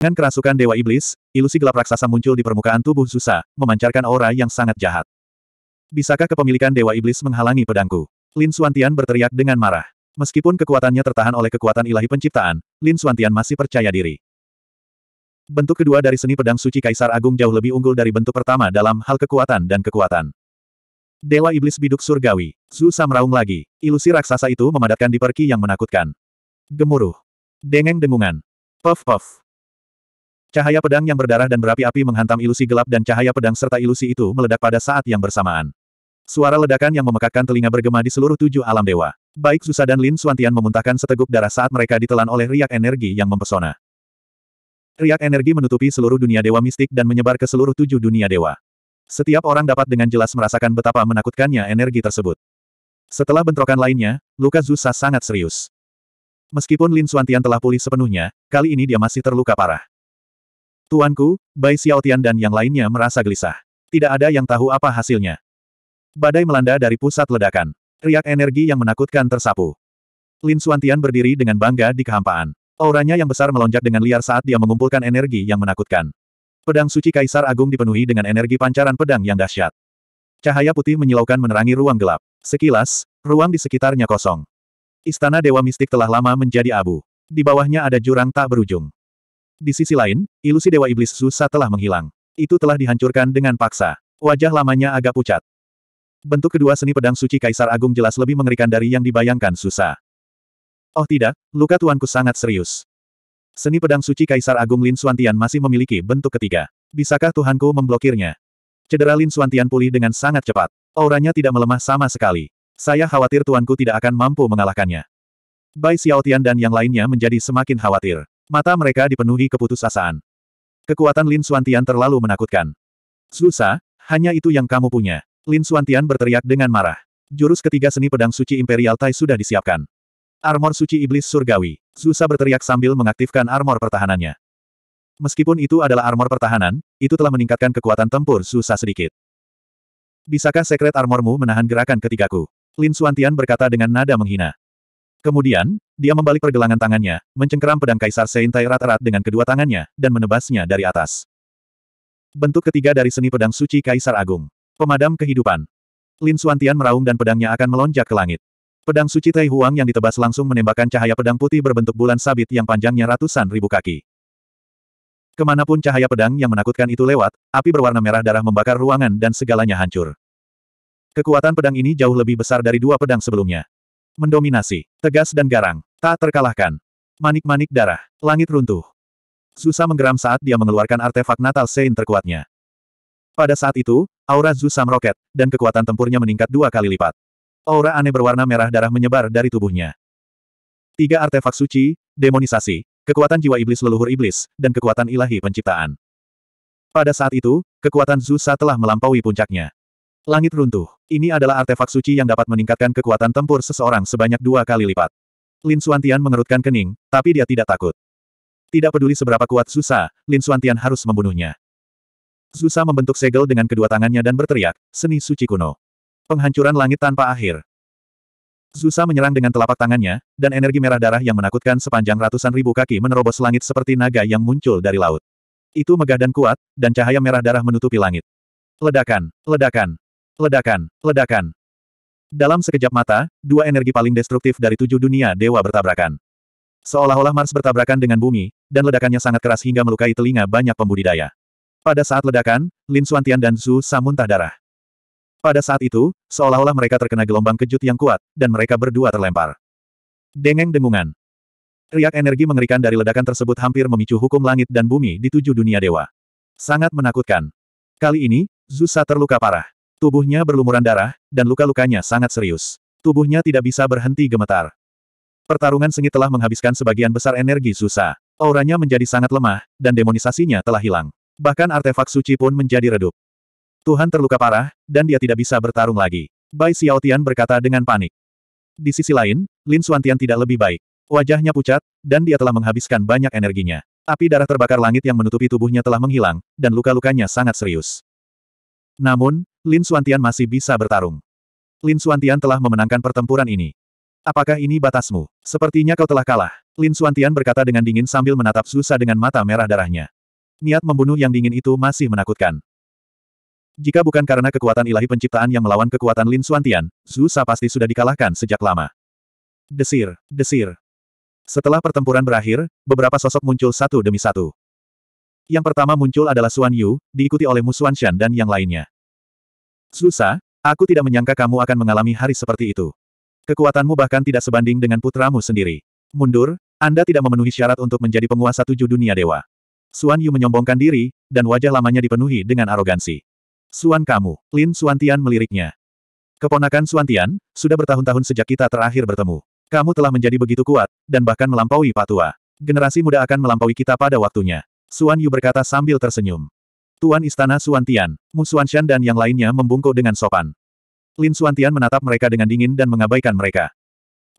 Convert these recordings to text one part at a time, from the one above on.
Dengan kerasukan Dewa Iblis, ilusi gelap raksasa muncul di permukaan tubuh Zusa, memancarkan aura yang sangat jahat. Bisakah kepemilikan Dewa Iblis menghalangi pedangku? Lin Suantian berteriak dengan marah. Meskipun kekuatannya tertahan oleh kekuatan ilahi penciptaan, Lin Suantian masih percaya diri. Bentuk kedua dari seni pedang suci Kaisar Agung jauh lebih unggul dari bentuk pertama dalam hal kekuatan dan kekuatan. Dewa Iblis Biduk Surgawi, Zusa meraung lagi, ilusi raksasa itu memadatkan di perki yang menakutkan. Gemuruh. Dengeng dengungan. Puff puff. Cahaya pedang yang berdarah dan berapi-api menghantam ilusi gelap dan cahaya pedang serta ilusi itu meledak pada saat yang bersamaan. Suara ledakan yang memekakkan telinga bergema di seluruh tujuh alam dewa. Baik Susa dan Lin Suantian memuntahkan seteguk darah saat mereka ditelan oleh riak energi yang mempesona. Riak energi menutupi seluruh dunia dewa mistik dan menyebar ke seluruh tujuh dunia dewa. Setiap orang dapat dengan jelas merasakan betapa menakutkannya energi tersebut. Setelah bentrokan lainnya, luka Zusa sangat serius. Meskipun Lin Suantian telah pulih sepenuhnya, kali ini dia masih terluka parah. Tuanku, Bai Xiaotian dan yang lainnya merasa gelisah. Tidak ada yang tahu apa hasilnya. Badai melanda dari pusat ledakan. Riak energi yang menakutkan tersapu. Lin Suantian berdiri dengan bangga di kehampaan. Auranya yang besar melonjak dengan liar saat dia mengumpulkan energi yang menakutkan. Pedang suci Kaisar Agung dipenuhi dengan energi pancaran pedang yang dahsyat. Cahaya putih menyilaukan menerangi ruang gelap. Sekilas, ruang di sekitarnya kosong. Istana Dewa Mistik telah lama menjadi abu. Di bawahnya ada jurang tak berujung. Di sisi lain, ilusi Dewa Iblis Zusa telah menghilang. Itu telah dihancurkan dengan paksa. Wajah lamanya agak pucat. Bentuk kedua seni pedang suci Kaisar Agung jelas lebih mengerikan dari yang dibayangkan Zusa. Oh tidak, luka tuanku sangat serius. Seni pedang suci Kaisar Agung Lin Suantian masih memiliki bentuk ketiga. Bisakah Tuhanku memblokirnya? Cedera Lin Suantian pulih dengan sangat cepat. Auranya tidak melemah sama sekali. Saya khawatir Tuanku tidak akan mampu mengalahkannya. Bai Xiaotian dan yang lainnya menjadi semakin khawatir. Mata mereka dipenuhi keputusasaan. Kekuatan Lin Suantian terlalu menakutkan. Susa, hanya itu yang kamu punya. Lin Suantian berteriak dengan marah. Jurus ketiga seni pedang suci Imperial Tai sudah disiapkan. Armor suci iblis surgawi. Susa berteriak sambil mengaktifkan armor pertahanannya. Meskipun itu adalah armor pertahanan, itu telah meningkatkan kekuatan tempur Susa sedikit. Bisakah sekret armormu menahan gerakan ketigaku? Lin Suantian berkata dengan nada menghina. Kemudian, dia membalik pergelangan tangannya, mencengkeram pedang Kaisar Seintai erat-erat dengan kedua tangannya, dan menebasnya dari atas. Bentuk ketiga dari seni pedang suci Kaisar Agung. Pemadam kehidupan. Lin Suantian meraung dan pedangnya akan melonjak ke langit. Pedang suci Tai Huang yang ditebas langsung menembakkan cahaya pedang putih berbentuk bulan sabit yang panjangnya ratusan ribu kaki. Kemanapun cahaya pedang yang menakutkan itu lewat, api berwarna merah darah membakar ruangan dan segalanya hancur. Kekuatan pedang ini jauh lebih besar dari dua pedang sebelumnya mendominasi, tegas dan garang, tak terkalahkan. Manik-manik darah, langit runtuh. Zusa menggeram saat dia mengeluarkan artefak Natal Sein terkuatnya. Pada saat itu, aura Zusa meroket, dan kekuatan tempurnya meningkat dua kali lipat. Aura aneh berwarna merah darah menyebar dari tubuhnya. Tiga artefak suci, demonisasi, kekuatan jiwa iblis leluhur iblis, dan kekuatan ilahi penciptaan. Pada saat itu, kekuatan Zusa telah melampaui puncaknya. Langit runtuh. Ini adalah artefak suci yang dapat meningkatkan kekuatan tempur seseorang sebanyak dua kali lipat. Lin Suantian mengerutkan kening, tapi dia tidak takut. Tidak peduli seberapa kuat Zusa, Lin Suantian harus membunuhnya. Zusa membentuk segel dengan kedua tangannya dan berteriak, seni suci kuno. Penghancuran langit tanpa akhir. Zusa menyerang dengan telapak tangannya, dan energi merah darah yang menakutkan sepanjang ratusan ribu kaki menerobos langit seperti naga yang muncul dari laut. Itu megah dan kuat, dan cahaya merah darah menutupi langit. Ledakan, ledakan. Ledakan, ledakan. Dalam sekejap mata, dua energi paling destruktif dari tujuh dunia dewa bertabrakan. Seolah-olah Mars bertabrakan dengan bumi, dan ledakannya sangat keras hingga melukai telinga banyak pembudidaya. Pada saat ledakan, Lin Suantian dan Zhu Samuntah muntah darah. Pada saat itu, seolah-olah mereka terkena gelombang kejut yang kuat, dan mereka berdua terlempar. Dengeng dengungan. Riak energi mengerikan dari ledakan tersebut hampir memicu hukum langit dan bumi di tujuh dunia dewa. Sangat menakutkan. Kali ini, Zusa terluka parah. Tubuhnya berlumuran darah, dan luka-lukanya sangat serius. Tubuhnya tidak bisa berhenti gemetar. Pertarungan sengit telah menghabiskan sebagian besar energi Susa. Auranya menjadi sangat lemah, dan demonisasinya telah hilang. Bahkan artefak suci pun menjadi redup. Tuhan terluka parah, dan dia tidak bisa bertarung lagi. Bai Xiaotian berkata dengan panik. Di sisi lain, Lin Suantian tidak lebih baik. Wajahnya pucat, dan dia telah menghabiskan banyak energinya. Api darah terbakar langit yang menutupi tubuhnya telah menghilang, dan luka-lukanya sangat serius. Namun, Lin Suantian masih bisa bertarung. Lin Suantian telah memenangkan pertempuran ini. Apakah ini batasmu? Sepertinya kau telah kalah. Lin Suantian berkata dengan dingin sambil menatap Zusa dengan mata merah darahnya. Niat membunuh yang dingin itu masih menakutkan. Jika bukan karena kekuatan ilahi penciptaan yang melawan kekuatan Lin Suantian, Zusa pasti sudah dikalahkan sejak lama. Desir, desir. Setelah pertempuran berakhir, beberapa sosok muncul satu demi satu. Yang pertama muncul adalah Suan Yu, diikuti oleh Mu Xuan Shan dan yang lainnya. Susa, aku tidak menyangka kamu akan mengalami hari seperti itu. Kekuatanmu bahkan tidak sebanding dengan putramu sendiri. Mundur, Anda tidak memenuhi syarat untuk menjadi penguasa tujuh dunia dewa. Suan Yu menyombongkan diri, dan wajah lamanya dipenuhi dengan arogansi. Suan kamu, Lin Xuan Tian meliriknya. Keponakan Xuan Tian, sudah bertahun-tahun sejak kita terakhir bertemu. Kamu telah menjadi begitu kuat, dan bahkan melampaui patua. Generasi muda akan melampaui kita pada waktunya. Suan Yu berkata sambil tersenyum. Tuan Istana Suan Tian, Mu Suan Shan dan yang lainnya membungkuk dengan sopan. Lin Suan Tian menatap mereka dengan dingin dan mengabaikan mereka.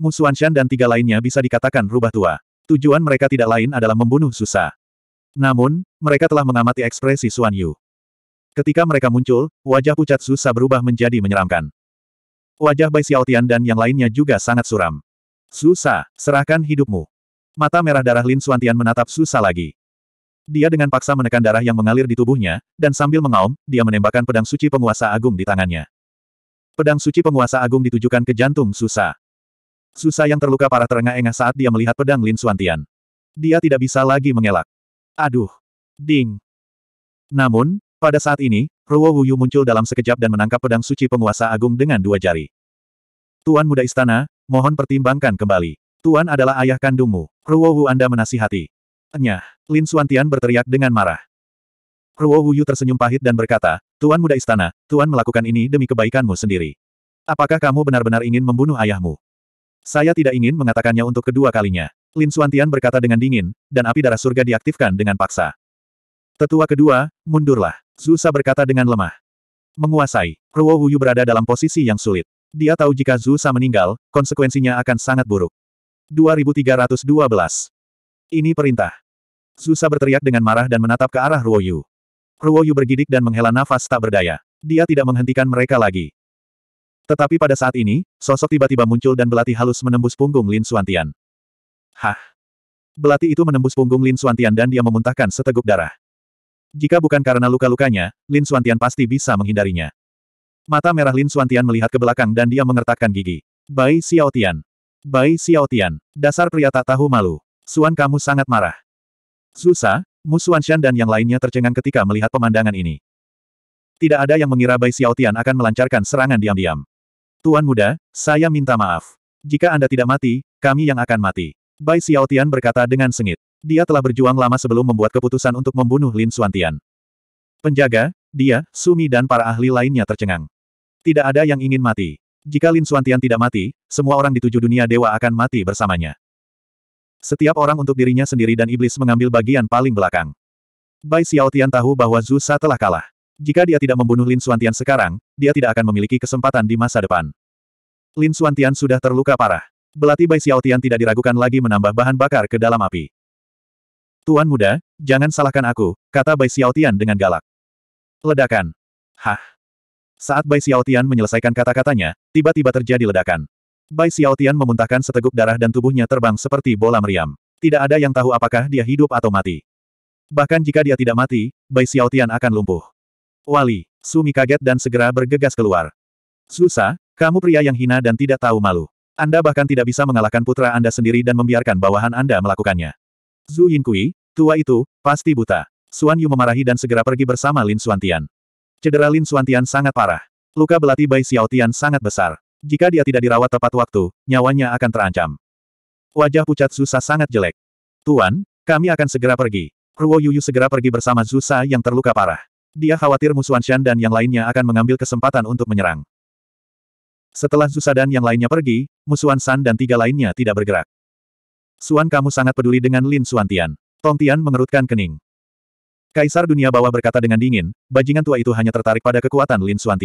Mu Suan Shan dan tiga lainnya bisa dikatakan rubah tua. Tujuan mereka tidak lain adalah membunuh Susa. Namun, mereka telah mengamati ekspresi Suan Yu. Ketika mereka muncul, wajah pucat Susa berubah menjadi menyeramkan. Wajah Bai Xiaotian dan yang lainnya juga sangat suram. Susa, serahkan hidupmu. Mata merah darah Lin Suan Tian menatap Susa lagi. Dia dengan paksa menekan darah yang mengalir di tubuhnya, dan sambil mengaum, dia menembakkan pedang suci penguasa agung di tangannya. Pedang suci penguasa agung ditujukan ke jantung Susa. Susa yang terluka parah terengah-engah saat dia melihat pedang Lin Suantian. Dia tidak bisa lagi mengelak. Aduh! Ding! Namun, pada saat ini, Ruo Wuyu muncul dalam sekejap dan menangkap pedang suci penguasa agung dengan dua jari. Tuan muda istana, mohon pertimbangkan kembali. Tuan adalah ayah kandungmu. Ruo Wu Anda menasihati. Nyah, Lin Suantian berteriak dengan marah. Ruo Huyu tersenyum pahit dan berkata, Tuan Muda Istana, Tuan melakukan ini demi kebaikanmu sendiri. Apakah kamu benar-benar ingin membunuh ayahmu? Saya tidak ingin mengatakannya untuk kedua kalinya. Lin Suantian berkata dengan dingin, dan api darah surga diaktifkan dengan paksa. Tetua kedua, mundurlah. Zusa berkata dengan lemah. Menguasai, Ruo Huyu berada dalam posisi yang sulit. Dia tahu jika Zusa meninggal, konsekuensinya akan sangat buruk. 2312 ini perintah. Susa berteriak dengan marah dan menatap ke arah Ruoyu. Ruoyu bergidik dan menghela nafas tak berdaya. Dia tidak menghentikan mereka lagi. Tetapi pada saat ini, sosok tiba-tiba muncul dan belati halus menembus punggung Lin Suantian. Hah? Belati itu menembus punggung Lin Suantian dan dia memuntahkan seteguk darah. Jika bukan karena luka-lukanya, Lin Suantian pasti bisa menghindarinya. Mata merah Lin Suantian melihat ke belakang dan dia mengertakkan gigi. Bai Xiaotian. Bai Xiaotian, dasar pria tak tahu malu. Suan kamu sangat marah. Susa, Mu Shan dan yang lainnya tercengang ketika melihat pemandangan ini. Tidak ada yang mengira Bai Xiaotian akan melancarkan serangan diam-diam. Tuan muda, saya minta maaf. Jika Anda tidak mati, kami yang akan mati. Bai Xiaotian berkata dengan sengit. Dia telah berjuang lama sebelum membuat keputusan untuk membunuh Lin Xuantian. Penjaga, dia, Sumi dan para ahli lainnya tercengang. Tidak ada yang ingin mati. Jika Lin Xuantian tidak mati, semua orang di tujuh dunia dewa akan mati bersamanya. Setiap orang untuk dirinya sendiri dan iblis mengambil bagian paling belakang. Bai Xiaotian tahu bahwa Zhu Sa telah kalah. Jika dia tidak membunuh Lin Suantian sekarang, dia tidak akan memiliki kesempatan di masa depan. Lin Suantian sudah terluka parah. Belati Bai Xiaotian tidak diragukan lagi menambah bahan bakar ke dalam api. Tuan muda, jangan salahkan aku, kata Bai Xiaotian dengan galak. Ledakan. Hah. Saat Bai Xiaotian menyelesaikan kata-katanya, tiba-tiba terjadi ledakan. Bai Xiaotian memuntahkan seteguk darah dan tubuhnya terbang seperti bola meriam. Tidak ada yang tahu apakah dia hidup atau mati. Bahkan jika dia tidak mati, Bai Xiaotian akan lumpuh. Wali, Sumi kaget dan segera bergegas keluar. Susa, kamu pria yang hina dan tidak tahu malu. Anda bahkan tidak bisa mengalahkan putra Anda sendiri dan membiarkan bawahan Anda melakukannya. Zhu Yinkui, tua itu, pasti buta. Suan Yu memarahi dan segera pergi bersama Lin Suantian. Cedera Lin Suantian sangat parah. Luka belati Bai Xiaotian sangat besar. Jika dia tidak dirawat tepat waktu, nyawanya akan terancam. Wajah pucat Zusa sangat jelek. Tuan, kami akan segera pergi. Ruo Yuyu segera pergi bersama Zusa yang terluka parah. Dia khawatir musuhan Shan dan yang lainnya akan mengambil kesempatan untuk menyerang. Setelah Zusa dan yang lainnya pergi, musuhan San dan tiga lainnya tidak bergerak. Suan kamu sangat peduli dengan Lin Suan Tian. Tong Tian mengerutkan kening. Kaisar dunia bawah berkata dengan dingin, bajingan tua itu hanya tertarik pada kekuatan Lin Suan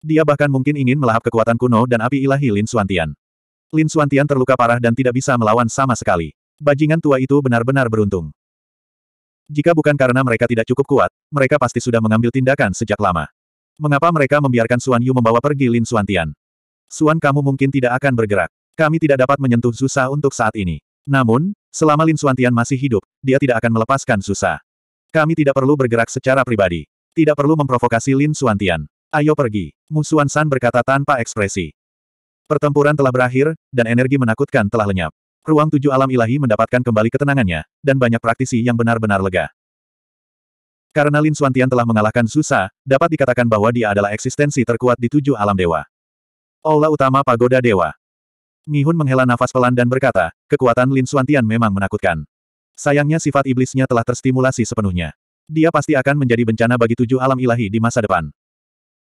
dia bahkan mungkin ingin melahap kekuatan kuno dan api ilahi Lin Suantian. Lin Suantian terluka parah dan tidak bisa melawan sama sekali. Bajingan tua itu benar-benar beruntung. Jika bukan karena mereka tidak cukup kuat, mereka pasti sudah mengambil tindakan sejak lama. Mengapa mereka membiarkan Suan Yu membawa pergi Lin Suantian? Suan kamu mungkin tidak akan bergerak. Kami tidak dapat menyentuh Susa untuk saat ini. Namun, selama Lin Suantian masih hidup, dia tidak akan melepaskan Susa. Kami tidak perlu bergerak secara pribadi. Tidak perlu memprovokasi Lin Suantian. Ayo pergi. Musuan San berkata tanpa ekspresi. Pertempuran telah berakhir, dan energi menakutkan telah lenyap. Ruang tujuh alam ilahi mendapatkan kembali ketenangannya, dan banyak praktisi yang benar-benar lega. Karena Lin Suantian telah mengalahkan Susa, dapat dikatakan bahwa dia adalah eksistensi terkuat di tujuh alam dewa. Ola utama Pagoda Dewa. Mi Mihun menghela nafas pelan dan berkata, kekuatan Lin Suantian memang menakutkan. Sayangnya sifat iblisnya telah terstimulasi sepenuhnya. Dia pasti akan menjadi bencana bagi tujuh alam ilahi di masa depan.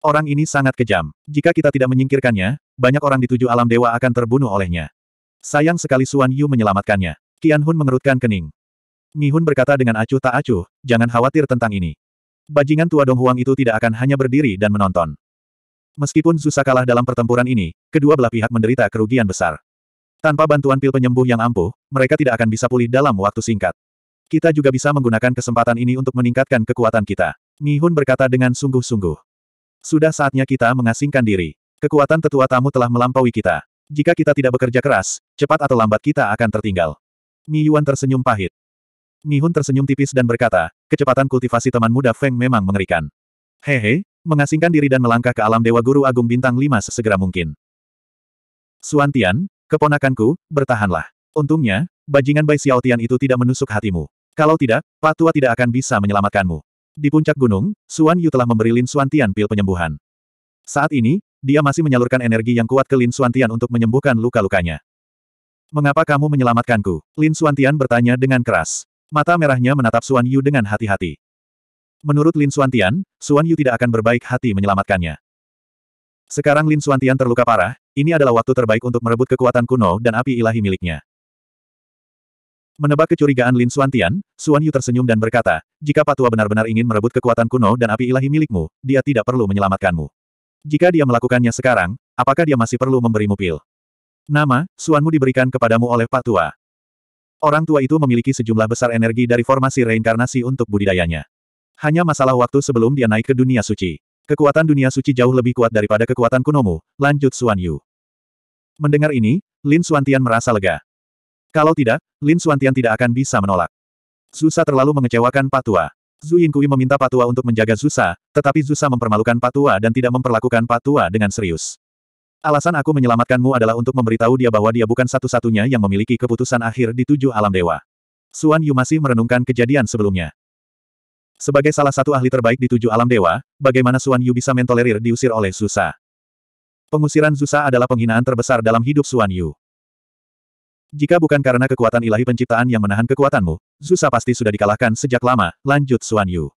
Orang ini sangat kejam. Jika kita tidak menyingkirkannya, banyak orang di tujuh alam dewa akan terbunuh olehnya. Sayang sekali Suan Yu menyelamatkannya. Qian Hun mengerutkan kening. Hun berkata dengan acuh tak acuh, jangan khawatir tentang ini. Bajingan tua Dong Huang itu tidak akan hanya berdiri dan menonton. Meskipun susah kalah dalam pertempuran ini, kedua belah pihak menderita kerugian besar. Tanpa bantuan pil penyembuh yang ampuh, mereka tidak akan bisa pulih dalam waktu singkat. Kita juga bisa menggunakan kesempatan ini untuk meningkatkan kekuatan kita. Hun berkata dengan sungguh-sungguh. Sudah saatnya kita mengasingkan diri. Kekuatan tetua tamu telah melampaui kita. Jika kita tidak bekerja keras, cepat atau lambat kita akan tertinggal. Mi Yuan tersenyum pahit. Mi Hun tersenyum tipis dan berkata, kecepatan kultivasi teman muda Feng memang mengerikan. Hehe, mengasingkan diri dan melangkah ke alam Dewa Guru Agung Bintang 5 sesegera mungkin. Suantian, keponakanku, bertahanlah. Untungnya, bajingan Bai Xiaotian itu tidak menusuk hatimu. Kalau tidak, Pak Tua tidak akan bisa menyelamatkanmu. Di puncak gunung, Suan Yu telah memberi Lin Xuan pil penyembuhan. Saat ini, dia masih menyalurkan energi yang kuat ke Lin Xuan untuk menyembuhkan luka-lukanya. Mengapa kamu menyelamatkanku? Lin Xuan bertanya dengan keras. Mata merahnya menatap Suan Yu dengan hati-hati. Menurut Lin Xuan Suan Yu tidak akan berbaik hati menyelamatkannya. Sekarang Lin Xuan terluka parah, ini adalah waktu terbaik untuk merebut kekuatan kuno dan api ilahi miliknya. Menebak kecurigaan Lin Suantian, Suan Yu tersenyum dan berkata, jika Patua benar-benar ingin merebut kekuatan kuno dan api ilahi milikmu, dia tidak perlu menyelamatkanmu. Jika dia melakukannya sekarang, apakah dia masih perlu memberimu pil? Nama, Suanmu diberikan kepadamu oleh Patua. Orang tua itu memiliki sejumlah besar energi dari formasi reinkarnasi untuk budidayanya. Hanya masalah waktu sebelum dia naik ke dunia suci. Kekuatan dunia suci jauh lebih kuat daripada kekuatan kunomu, lanjut Suan Yu. Mendengar ini, Lin Suantian merasa lega. Kalau tidak, Lin Suantian tidak akan bisa menolak. Zusa terlalu mengecewakan Patua. Zhu Yinkui meminta Patua untuk menjaga Zusa, tetapi Zusa mempermalukan Patua dan tidak memperlakukan Patua dengan serius. Alasan aku menyelamatkanmu adalah untuk memberitahu dia bahwa dia bukan satu-satunya yang memiliki keputusan akhir di tujuh alam dewa. Suan Yu masih merenungkan kejadian sebelumnya. Sebagai salah satu ahli terbaik di tujuh alam dewa, bagaimana Suan Yu bisa mentolerir diusir oleh Zusa? Pengusiran Zusa adalah penghinaan terbesar dalam hidup Suan Yu. Jika bukan karena kekuatan ilahi penciptaan yang menahan kekuatanmu, Zusa pasti sudah dikalahkan sejak lama, lanjut Xuan Yu.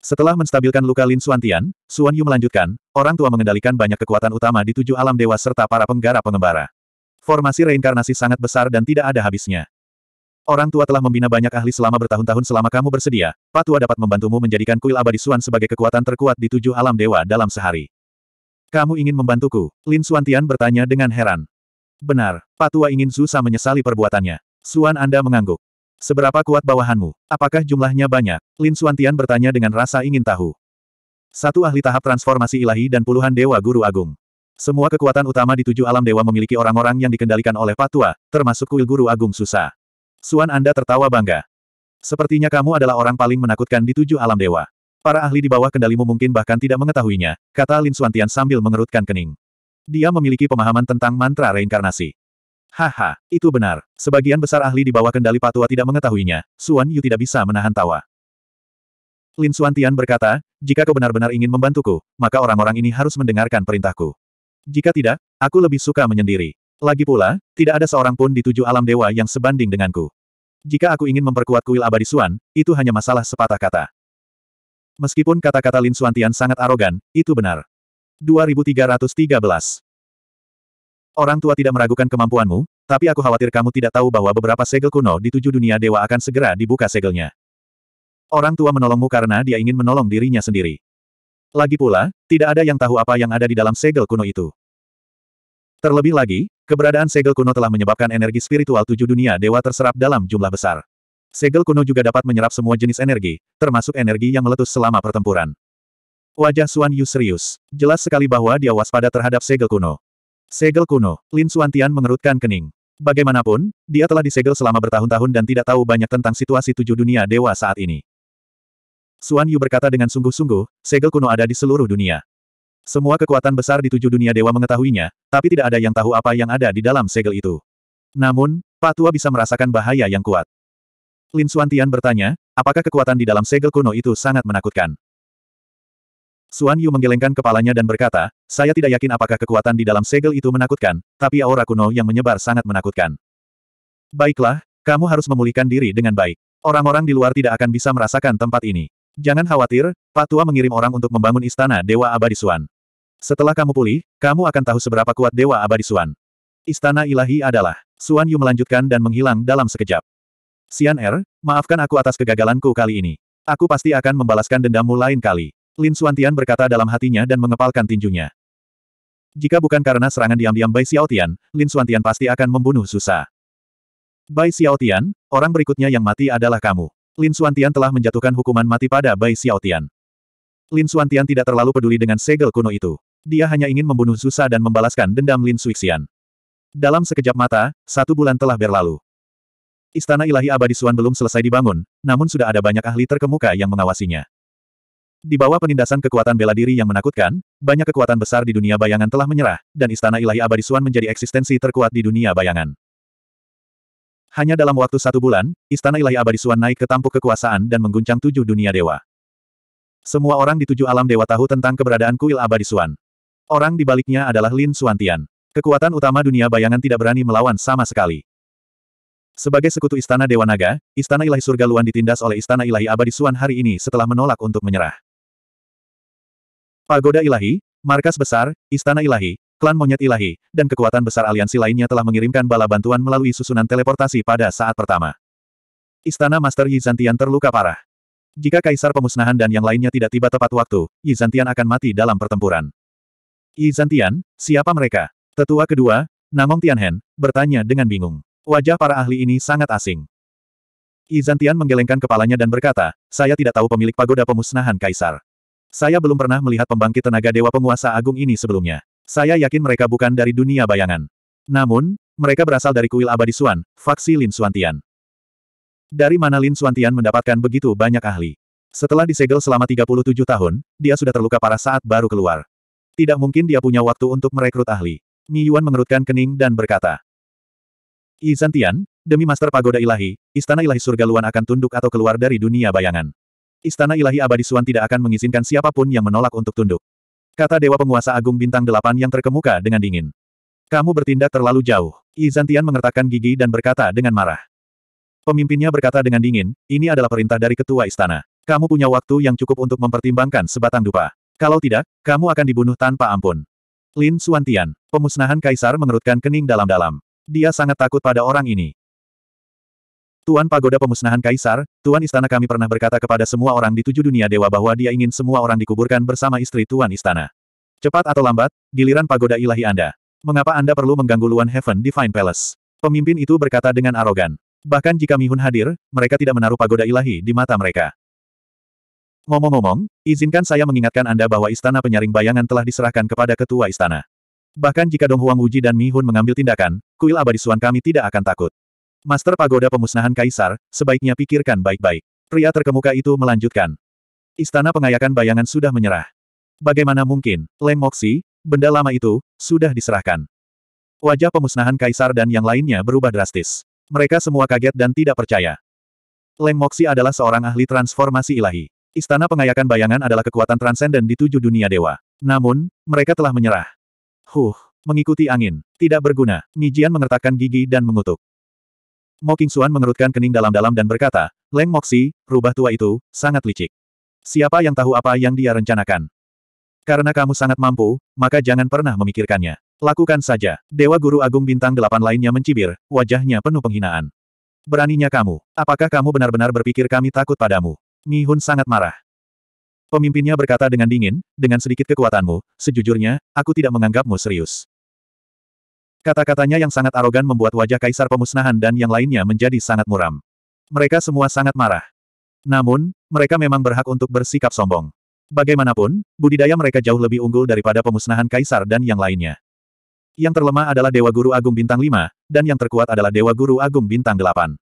Setelah menstabilkan luka Lin Tian, Xuan Yu melanjutkan, orang tua mengendalikan banyak kekuatan utama di tujuh alam dewa serta para penggara pengembara. Formasi reinkarnasi sangat besar dan tidak ada habisnya. Orang tua telah membina banyak ahli selama bertahun-tahun selama kamu bersedia, Patua dapat membantumu menjadikan kuil abadi Suan sebagai kekuatan terkuat di tujuh alam dewa dalam sehari. Kamu ingin membantuku? Lin Tian bertanya dengan heran. Benar, Patua ingin Zusa menyesali perbuatannya. Suan Anda mengangguk. Seberapa kuat bawahanmu? Apakah jumlahnya banyak? Lin Suantian bertanya dengan rasa ingin tahu. Satu ahli tahap transformasi ilahi dan puluhan dewa guru agung. Semua kekuatan utama di tujuh alam dewa memiliki orang-orang yang dikendalikan oleh Patua, termasuk kuil guru agung Susa. Suan Anda tertawa bangga. Sepertinya kamu adalah orang paling menakutkan di tujuh alam dewa. Para ahli di bawah kendalimu mungkin bahkan tidak mengetahuinya, kata Lin Suantian sambil mengerutkan kening dia memiliki pemahaman tentang mantra reinkarnasi. Haha, itu benar. Sebagian besar ahli di bawah kendali Patua tidak mengetahuinya. Suan Yu tidak bisa menahan tawa. Lin Suan Tian berkata, jika kau benar-benar ingin membantuku, maka orang-orang ini harus mendengarkan perintahku. Jika tidak, aku lebih suka menyendiri. Lagi pula, tidak ada seorang pun di tujuh alam dewa yang sebanding denganku. Jika aku ingin memperkuat kuil abadi Suan, itu hanya masalah sepatah kata. Meskipun kata-kata Lin Suantian sangat arogan, itu benar. 2313. Orang tua tidak meragukan kemampuanmu, tapi aku khawatir kamu tidak tahu bahwa beberapa segel kuno di tujuh dunia dewa akan segera dibuka segelnya. Orang tua menolongmu karena dia ingin menolong dirinya sendiri. Lagi pula, tidak ada yang tahu apa yang ada di dalam segel kuno itu. Terlebih lagi, keberadaan segel kuno telah menyebabkan energi spiritual tujuh dunia dewa terserap dalam jumlah besar. Segel kuno juga dapat menyerap semua jenis energi, termasuk energi yang meletus selama pertempuran. Wajah Xuan Yu serius. Jelas sekali bahwa dia waspada terhadap segel kuno. Segel kuno, Lin Tian mengerutkan kening. Bagaimanapun, dia telah disegel selama bertahun-tahun dan tidak tahu banyak tentang situasi tujuh dunia dewa saat ini. Xuan Yu berkata dengan sungguh-sungguh, segel kuno ada di seluruh dunia. Semua kekuatan besar di tujuh dunia dewa mengetahuinya, tapi tidak ada yang tahu apa yang ada di dalam segel itu. Namun, Pak Tua bisa merasakan bahaya yang kuat. Lin Tian bertanya, apakah kekuatan di dalam segel kuno itu sangat menakutkan? Suan Yu menggelengkan kepalanya dan berkata, saya tidak yakin apakah kekuatan di dalam segel itu menakutkan, tapi aura kuno yang menyebar sangat menakutkan. Baiklah, kamu harus memulihkan diri dengan baik. Orang-orang di luar tidak akan bisa merasakan tempat ini. Jangan khawatir, Pak Tua mengirim orang untuk membangun istana Dewa Abadi Suan. Setelah kamu pulih, kamu akan tahu seberapa kuat Dewa Abadi Suan. Istana ilahi adalah, Suan Yu melanjutkan dan menghilang dalam sekejap. Sian Er, maafkan aku atas kegagalanku kali ini. Aku pasti akan membalaskan dendammu lain kali. Lin Suantian berkata dalam hatinya dan mengepalkan tinjunya. Jika bukan karena serangan diam-diam Bai Xiaotian, Lin Suantian pasti akan membunuh Susa. Bai Xiaotian, orang berikutnya yang mati adalah kamu. Lin Suantian telah menjatuhkan hukuman mati pada Bai Xiaotian. Lin Suantian tidak terlalu peduli dengan segel kuno itu. Dia hanya ingin membunuh Susa dan membalaskan dendam Lin Suixian. Dalam sekejap mata, satu bulan telah berlalu. Istana ilahi abadi Suan belum selesai dibangun, namun sudah ada banyak ahli terkemuka yang mengawasinya. Di bawah penindasan kekuatan bela diri yang menakutkan, banyak kekuatan besar di dunia bayangan telah menyerah, dan istana ilahi abadi Suan menjadi eksistensi terkuat di dunia bayangan. Hanya dalam waktu satu bulan, istana ilahi abadi Suan naik ke tampuk kekuasaan dan mengguncang tujuh dunia dewa. Semua orang di tujuh alam dewa tahu tentang keberadaan kuil abadi Suan. Orang di baliknya adalah Lin Suantian. Kekuatan utama dunia bayangan tidak berani melawan sama sekali. Sebagai sekutu Istana Dewa Naga, Istana Ilahi Surga Luan ditindas oleh Istana Ilahi Abadi Suan hari ini setelah menolak untuk menyerah. Pagoda Ilahi, Markas Besar, Istana Ilahi, Klan Monyet Ilahi, dan kekuatan besar aliansi lainnya telah mengirimkan bala bantuan melalui susunan teleportasi pada saat pertama. Istana Master Yizantian terluka parah. Jika Kaisar Pemusnahan dan yang lainnya tidak tiba tepat waktu, Yizantian akan mati dalam pertempuran. Yizantian, siapa mereka? Tetua kedua, Namong Tianhen, bertanya dengan bingung. Wajah para ahli ini sangat asing. Yizantian menggelengkan kepalanya dan berkata, saya tidak tahu pemilik pagoda pemusnahan Kaisar. Saya belum pernah melihat pembangkit tenaga dewa penguasa agung ini sebelumnya. Saya yakin mereka bukan dari dunia bayangan. Namun, mereka berasal dari kuil abadi Suan, faksi Lin Suantian. Dari mana Lin Suantian mendapatkan begitu banyak ahli? Setelah disegel selama 37 tahun, dia sudah terluka parah saat baru keluar. Tidak mungkin dia punya waktu untuk merekrut ahli. Mi Yuan mengerutkan kening dan berkata, Izantian, demi Master Pagoda Ilahi, Istana Ilahi Surga Luan akan tunduk atau keluar dari dunia bayangan. Istana ilahi abadi Suan tidak akan mengizinkan siapapun yang menolak untuk tunduk. Kata Dewa Penguasa Agung Bintang Delapan yang terkemuka dengan dingin. Kamu bertindak terlalu jauh. Izantian mengertakkan gigi dan berkata dengan marah. Pemimpinnya berkata dengan dingin, ini adalah perintah dari ketua istana. Kamu punya waktu yang cukup untuk mempertimbangkan sebatang dupa. Kalau tidak, kamu akan dibunuh tanpa ampun. Lin Suantian, pemusnahan kaisar mengerutkan kening dalam-dalam. Dia sangat takut pada orang ini. Tuan Pagoda Pemusnahan Kaisar, Tuan Istana kami pernah berkata kepada semua orang di tujuh dunia dewa bahwa dia ingin semua orang dikuburkan bersama istri Tuan Istana. Cepat atau lambat, giliran pagoda ilahi Anda. Mengapa Anda perlu mengganggu Luan Heaven Divine Palace? Pemimpin itu berkata dengan arogan. Bahkan jika Mihun hadir, mereka tidak menaruh pagoda ilahi di mata mereka. Ngomong-ngomong, izinkan saya mengingatkan Anda bahwa Istana Penyaring Bayangan telah diserahkan kepada Ketua Istana. Bahkan jika Dong Huang Wuji dan Mihun mengambil tindakan, kuil abadi Suan kami tidak akan takut. Master Pagoda Pemusnahan Kaisar, sebaiknya pikirkan baik-baik. Pria terkemuka itu melanjutkan. Istana pengayakan bayangan sudah menyerah. Bagaimana mungkin, Leng Moxi, benda lama itu, sudah diserahkan. Wajah pemusnahan Kaisar dan yang lainnya berubah drastis. Mereka semua kaget dan tidak percaya. Leng Moxi adalah seorang ahli transformasi ilahi. Istana pengayakan bayangan adalah kekuatan transenden di tujuh dunia dewa. Namun, mereka telah menyerah. Huh, mengikuti angin, tidak berguna. Nijian mengertakkan gigi dan mengutuk. Mo Suan mengerutkan kening dalam-dalam dan berkata, Leng Moxi, rubah tua itu, sangat licik. Siapa yang tahu apa yang dia rencanakan? Karena kamu sangat mampu, maka jangan pernah memikirkannya. Lakukan saja. Dewa Guru Agung Bintang Delapan lainnya mencibir, wajahnya penuh penghinaan. Beraninya kamu. Apakah kamu benar-benar berpikir kami takut padamu? Mi Hun sangat marah. Pemimpinnya berkata dengan dingin, dengan sedikit kekuatanmu, sejujurnya, aku tidak menganggapmu serius. Kata-katanya yang sangat arogan membuat wajah kaisar pemusnahan dan yang lainnya menjadi sangat muram. Mereka semua sangat marah. Namun, mereka memang berhak untuk bersikap sombong. Bagaimanapun, budidaya mereka jauh lebih unggul daripada pemusnahan kaisar dan yang lainnya. Yang terlemah adalah Dewa Guru Agung Bintang 5, dan yang terkuat adalah Dewa Guru Agung Bintang 8.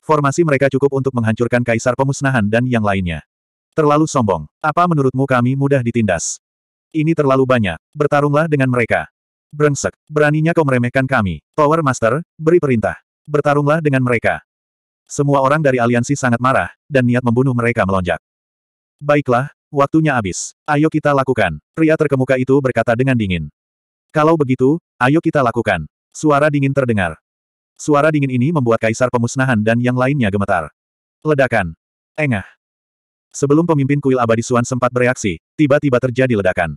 Formasi mereka cukup untuk menghancurkan kaisar pemusnahan dan yang lainnya. Terlalu sombong. Apa menurutmu kami mudah ditindas? Ini terlalu banyak. Bertarunglah dengan mereka. Brengsek, beraninya kau meremehkan kami. Tower Master, beri perintah. Bertarunglah dengan mereka. Semua orang dari aliansi sangat marah, dan niat membunuh mereka melonjak. Baiklah, waktunya habis. Ayo kita lakukan. Pria terkemuka itu berkata dengan dingin. Kalau begitu, ayo kita lakukan. Suara dingin terdengar. Suara dingin ini membuat kaisar pemusnahan dan yang lainnya gemetar. Ledakan. Engah. Sebelum pemimpin kuil abadi Suan sempat bereaksi, tiba-tiba terjadi ledakan.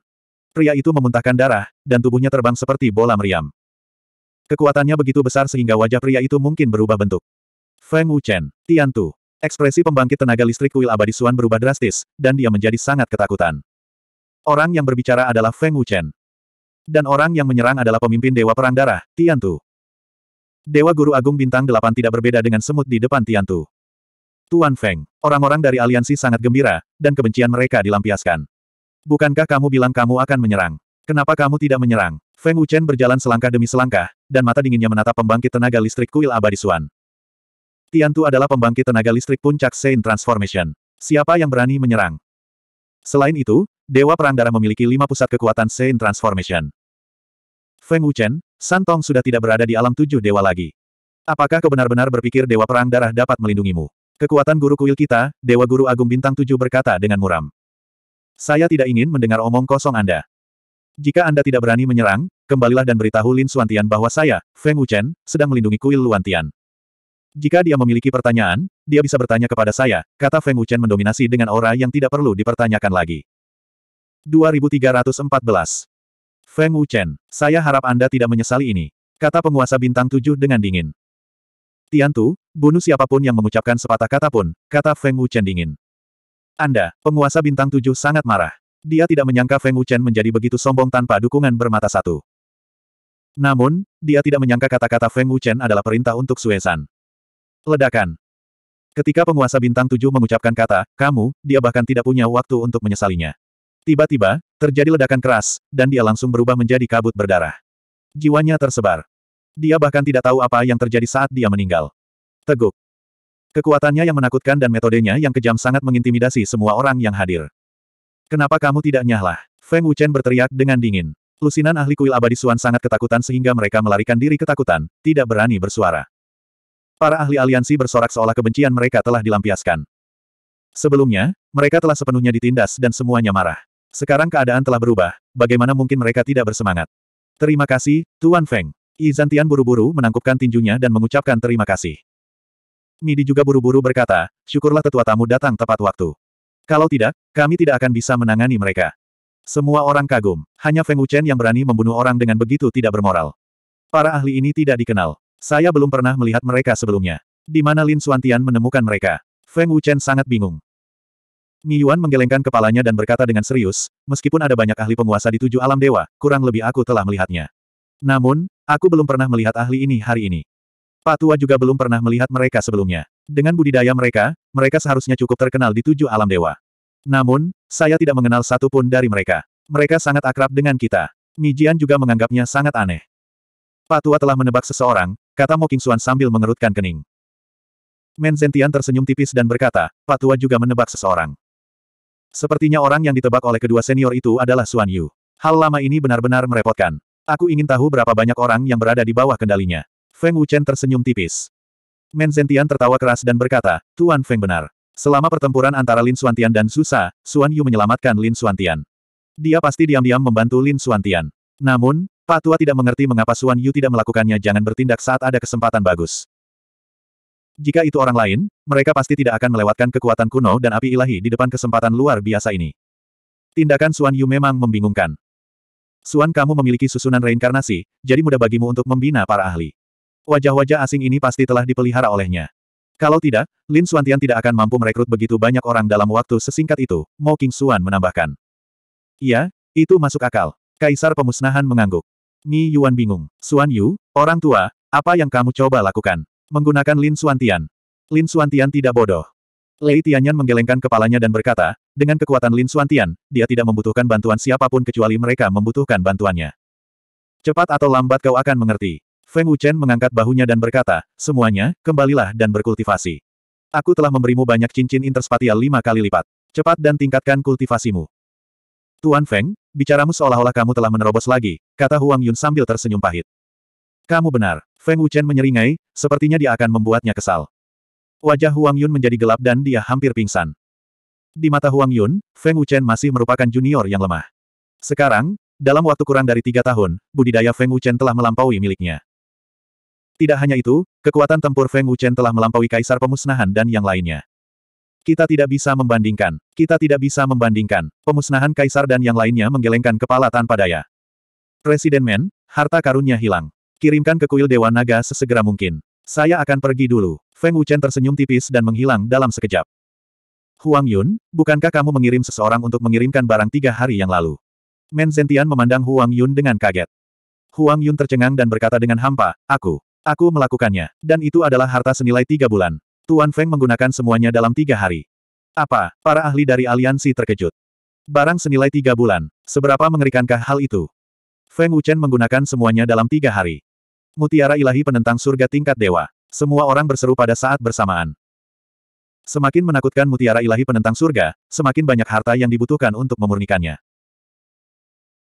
Pria itu memuntahkan darah, dan tubuhnya terbang seperti bola meriam. Kekuatannya begitu besar sehingga wajah pria itu mungkin berubah bentuk. Feng Wuchen, Tian Tu, Ekspresi pembangkit tenaga listrik kuil abadi Suan berubah drastis, dan dia menjadi sangat ketakutan. Orang yang berbicara adalah Feng Wuchen. Dan orang yang menyerang adalah pemimpin Dewa Perang Darah, Tian Tu. Dewa Guru Agung Bintang Delapan tidak berbeda dengan semut di depan Tian Tu. Tuan Feng, orang-orang dari aliansi sangat gembira, dan kebencian mereka dilampiaskan. Bukankah kamu bilang kamu akan menyerang? Kenapa kamu tidak menyerang? Feng Wuchen berjalan selangkah demi selangkah, dan mata dinginnya menatap pembangkit tenaga listrik kuil abadi Suan. Tiantu adalah pembangkit tenaga listrik puncak Saint Transformation. Siapa yang berani menyerang? Selain itu, Dewa Perang Darah memiliki lima pusat kekuatan Saint Transformation. Feng Wuchen, Santong sudah tidak berada di alam tujuh dewa lagi. Apakah kau benar-benar berpikir Dewa Perang Darah dapat melindungimu? Kekuatan guru kuil kita, Dewa Guru Agung Bintang Tujuh berkata dengan muram. Saya tidak ingin mendengar omong kosong Anda. Jika Anda tidak berani menyerang, kembalilah dan beritahu Lin Suantian bahwa saya, Feng Wuchen, sedang melindungi kuil Luantian. Jika dia memiliki pertanyaan, dia bisa bertanya kepada saya, kata Feng Wuchen mendominasi dengan aura yang tidak perlu dipertanyakan lagi. 2314 Feng Wuchen, saya harap Anda tidak menyesali ini, kata penguasa bintang tujuh dengan dingin. Tiantu, bunuh siapapun yang mengucapkan sepatah kata pun, kata Feng Wuchen dingin. Anda, penguasa bintang tujuh sangat marah. Dia tidak menyangka Feng Wuchen menjadi begitu sombong tanpa dukungan bermata satu. Namun, dia tidak menyangka kata-kata Feng Wuchen adalah perintah untuk Suesan. Ledakan. Ketika penguasa bintang tujuh mengucapkan kata, kamu, dia bahkan tidak punya waktu untuk menyesalinya. Tiba-tiba, terjadi ledakan keras, dan dia langsung berubah menjadi kabut berdarah. Jiwanya tersebar. Dia bahkan tidak tahu apa yang terjadi saat dia meninggal. Teguk. Kekuatannya yang menakutkan dan metodenya yang kejam sangat mengintimidasi semua orang yang hadir. Kenapa kamu tidak nyahlah? Feng Wuchen berteriak dengan dingin. Lusinan ahli kuil abadi Suan sangat ketakutan sehingga mereka melarikan diri ketakutan, tidak berani bersuara. Para ahli aliansi bersorak seolah kebencian mereka telah dilampiaskan. Sebelumnya, mereka telah sepenuhnya ditindas dan semuanya marah. Sekarang keadaan telah berubah, bagaimana mungkin mereka tidak bersemangat? Terima kasih, Tuan Feng. Izantian buru-buru menangkupkan tinjunya dan mengucapkan terima kasih. Midi juga buru-buru berkata, syukurlah tetua tamu datang tepat waktu. Kalau tidak, kami tidak akan bisa menangani mereka. Semua orang kagum, hanya Feng Wuchen yang berani membunuh orang dengan begitu tidak bermoral. Para ahli ini tidak dikenal. Saya belum pernah melihat mereka sebelumnya. Di mana Lin Suantian menemukan mereka? Feng Wuchen sangat bingung. Mi Yuan menggelengkan kepalanya dan berkata dengan serius, meskipun ada banyak ahli penguasa di tujuh alam dewa, kurang lebih aku telah melihatnya. Namun, aku belum pernah melihat ahli ini hari ini. Pak tua juga belum pernah melihat mereka sebelumnya. Dengan budidaya mereka, mereka seharusnya cukup terkenal di tujuh alam dewa. Namun, saya tidak mengenal satu pun dari mereka. Mereka sangat akrab dengan kita. Mijian juga menganggapnya sangat aneh. Pak tua telah menebak seseorang, kata Moking Suan sambil mengerutkan kening. Menzentian tersenyum tipis dan berkata, Pak tua juga menebak seseorang. Sepertinya orang yang ditebak oleh kedua senior itu adalah Suan Yu. Hal lama ini benar-benar merepotkan. Aku ingin tahu berapa banyak orang yang berada di bawah kendalinya. Feng Wuchen tersenyum tipis. Men Zentian tertawa keras dan berkata, Tuan Feng benar. Selama pertempuran antara Lin Suantian dan Susa, Xuan Yu menyelamatkan Lin Suantian. Dia pasti diam-diam membantu Lin Suantian. Namun, Pak Tua tidak mengerti mengapa Xuan Yu tidak melakukannya jangan bertindak saat ada kesempatan bagus. Jika itu orang lain, mereka pasti tidak akan melewatkan kekuatan kuno dan api ilahi di depan kesempatan luar biasa ini. Tindakan Xuan Yu memang membingungkan. Suan kamu memiliki susunan reinkarnasi, jadi mudah bagimu untuk membina para ahli wajah-wajah asing ini pasti telah dipelihara olehnya. Kalau tidak, Lin Suantian tidak akan mampu merekrut begitu banyak orang dalam waktu sesingkat itu, Mo King Xuan menambahkan. Iya, itu masuk akal. Kaisar pemusnahan mengangguk. Mi Yuan bingung. Suan Yu, orang tua, apa yang kamu coba lakukan? Menggunakan Lin Suantian. Lin Suantian tidak bodoh. Lei Tianyan menggelengkan kepalanya dan berkata, dengan kekuatan Lin Suantian, dia tidak membutuhkan bantuan siapapun kecuali mereka membutuhkan bantuannya. Cepat atau lambat kau akan mengerti. Feng Wuchen mengangkat bahunya dan berkata, semuanya, kembalilah dan berkultivasi. Aku telah memberimu banyak cincin interspatial lima kali lipat. Cepat dan tingkatkan kultivasimu. Tuan Feng, bicaramu seolah-olah kamu telah menerobos lagi, kata Huang Yun sambil tersenyum pahit. Kamu benar. Feng Wuchen menyeringai, sepertinya dia akan membuatnya kesal. Wajah Huang Yun menjadi gelap dan dia hampir pingsan. Di mata Huang Yun, Feng Wuchen masih merupakan junior yang lemah. Sekarang, dalam waktu kurang dari tiga tahun, budidaya Feng Wuchen telah melampaui miliknya. Tidak hanya itu, kekuatan tempur Feng Wuchen telah melampaui kaisar pemusnahan dan yang lainnya. Kita tidak bisa membandingkan. Kita tidak bisa membandingkan. Pemusnahan kaisar dan yang lainnya menggelengkan kepala tanpa daya. Presiden Men, harta karunnya hilang. Kirimkan ke kuil Dewa Naga sesegera mungkin. Saya akan pergi dulu. Feng Wuchen tersenyum tipis dan menghilang dalam sekejap. Huang Yun, bukankah kamu mengirim seseorang untuk mengirimkan barang tiga hari yang lalu? Men Zentian memandang Huang Yun dengan kaget. Huang Yun tercengang dan berkata dengan hampa, aku. Aku melakukannya, dan itu adalah harta senilai tiga bulan. Tuan Feng menggunakan semuanya dalam tiga hari. Apa, para ahli dari aliansi terkejut. Barang senilai tiga bulan, seberapa mengerikankah hal itu? Feng Wuchen menggunakan semuanya dalam tiga hari. Mutiara ilahi penentang surga tingkat dewa. Semua orang berseru pada saat bersamaan. Semakin menakutkan mutiara ilahi penentang surga, semakin banyak harta yang dibutuhkan untuk memurnikannya.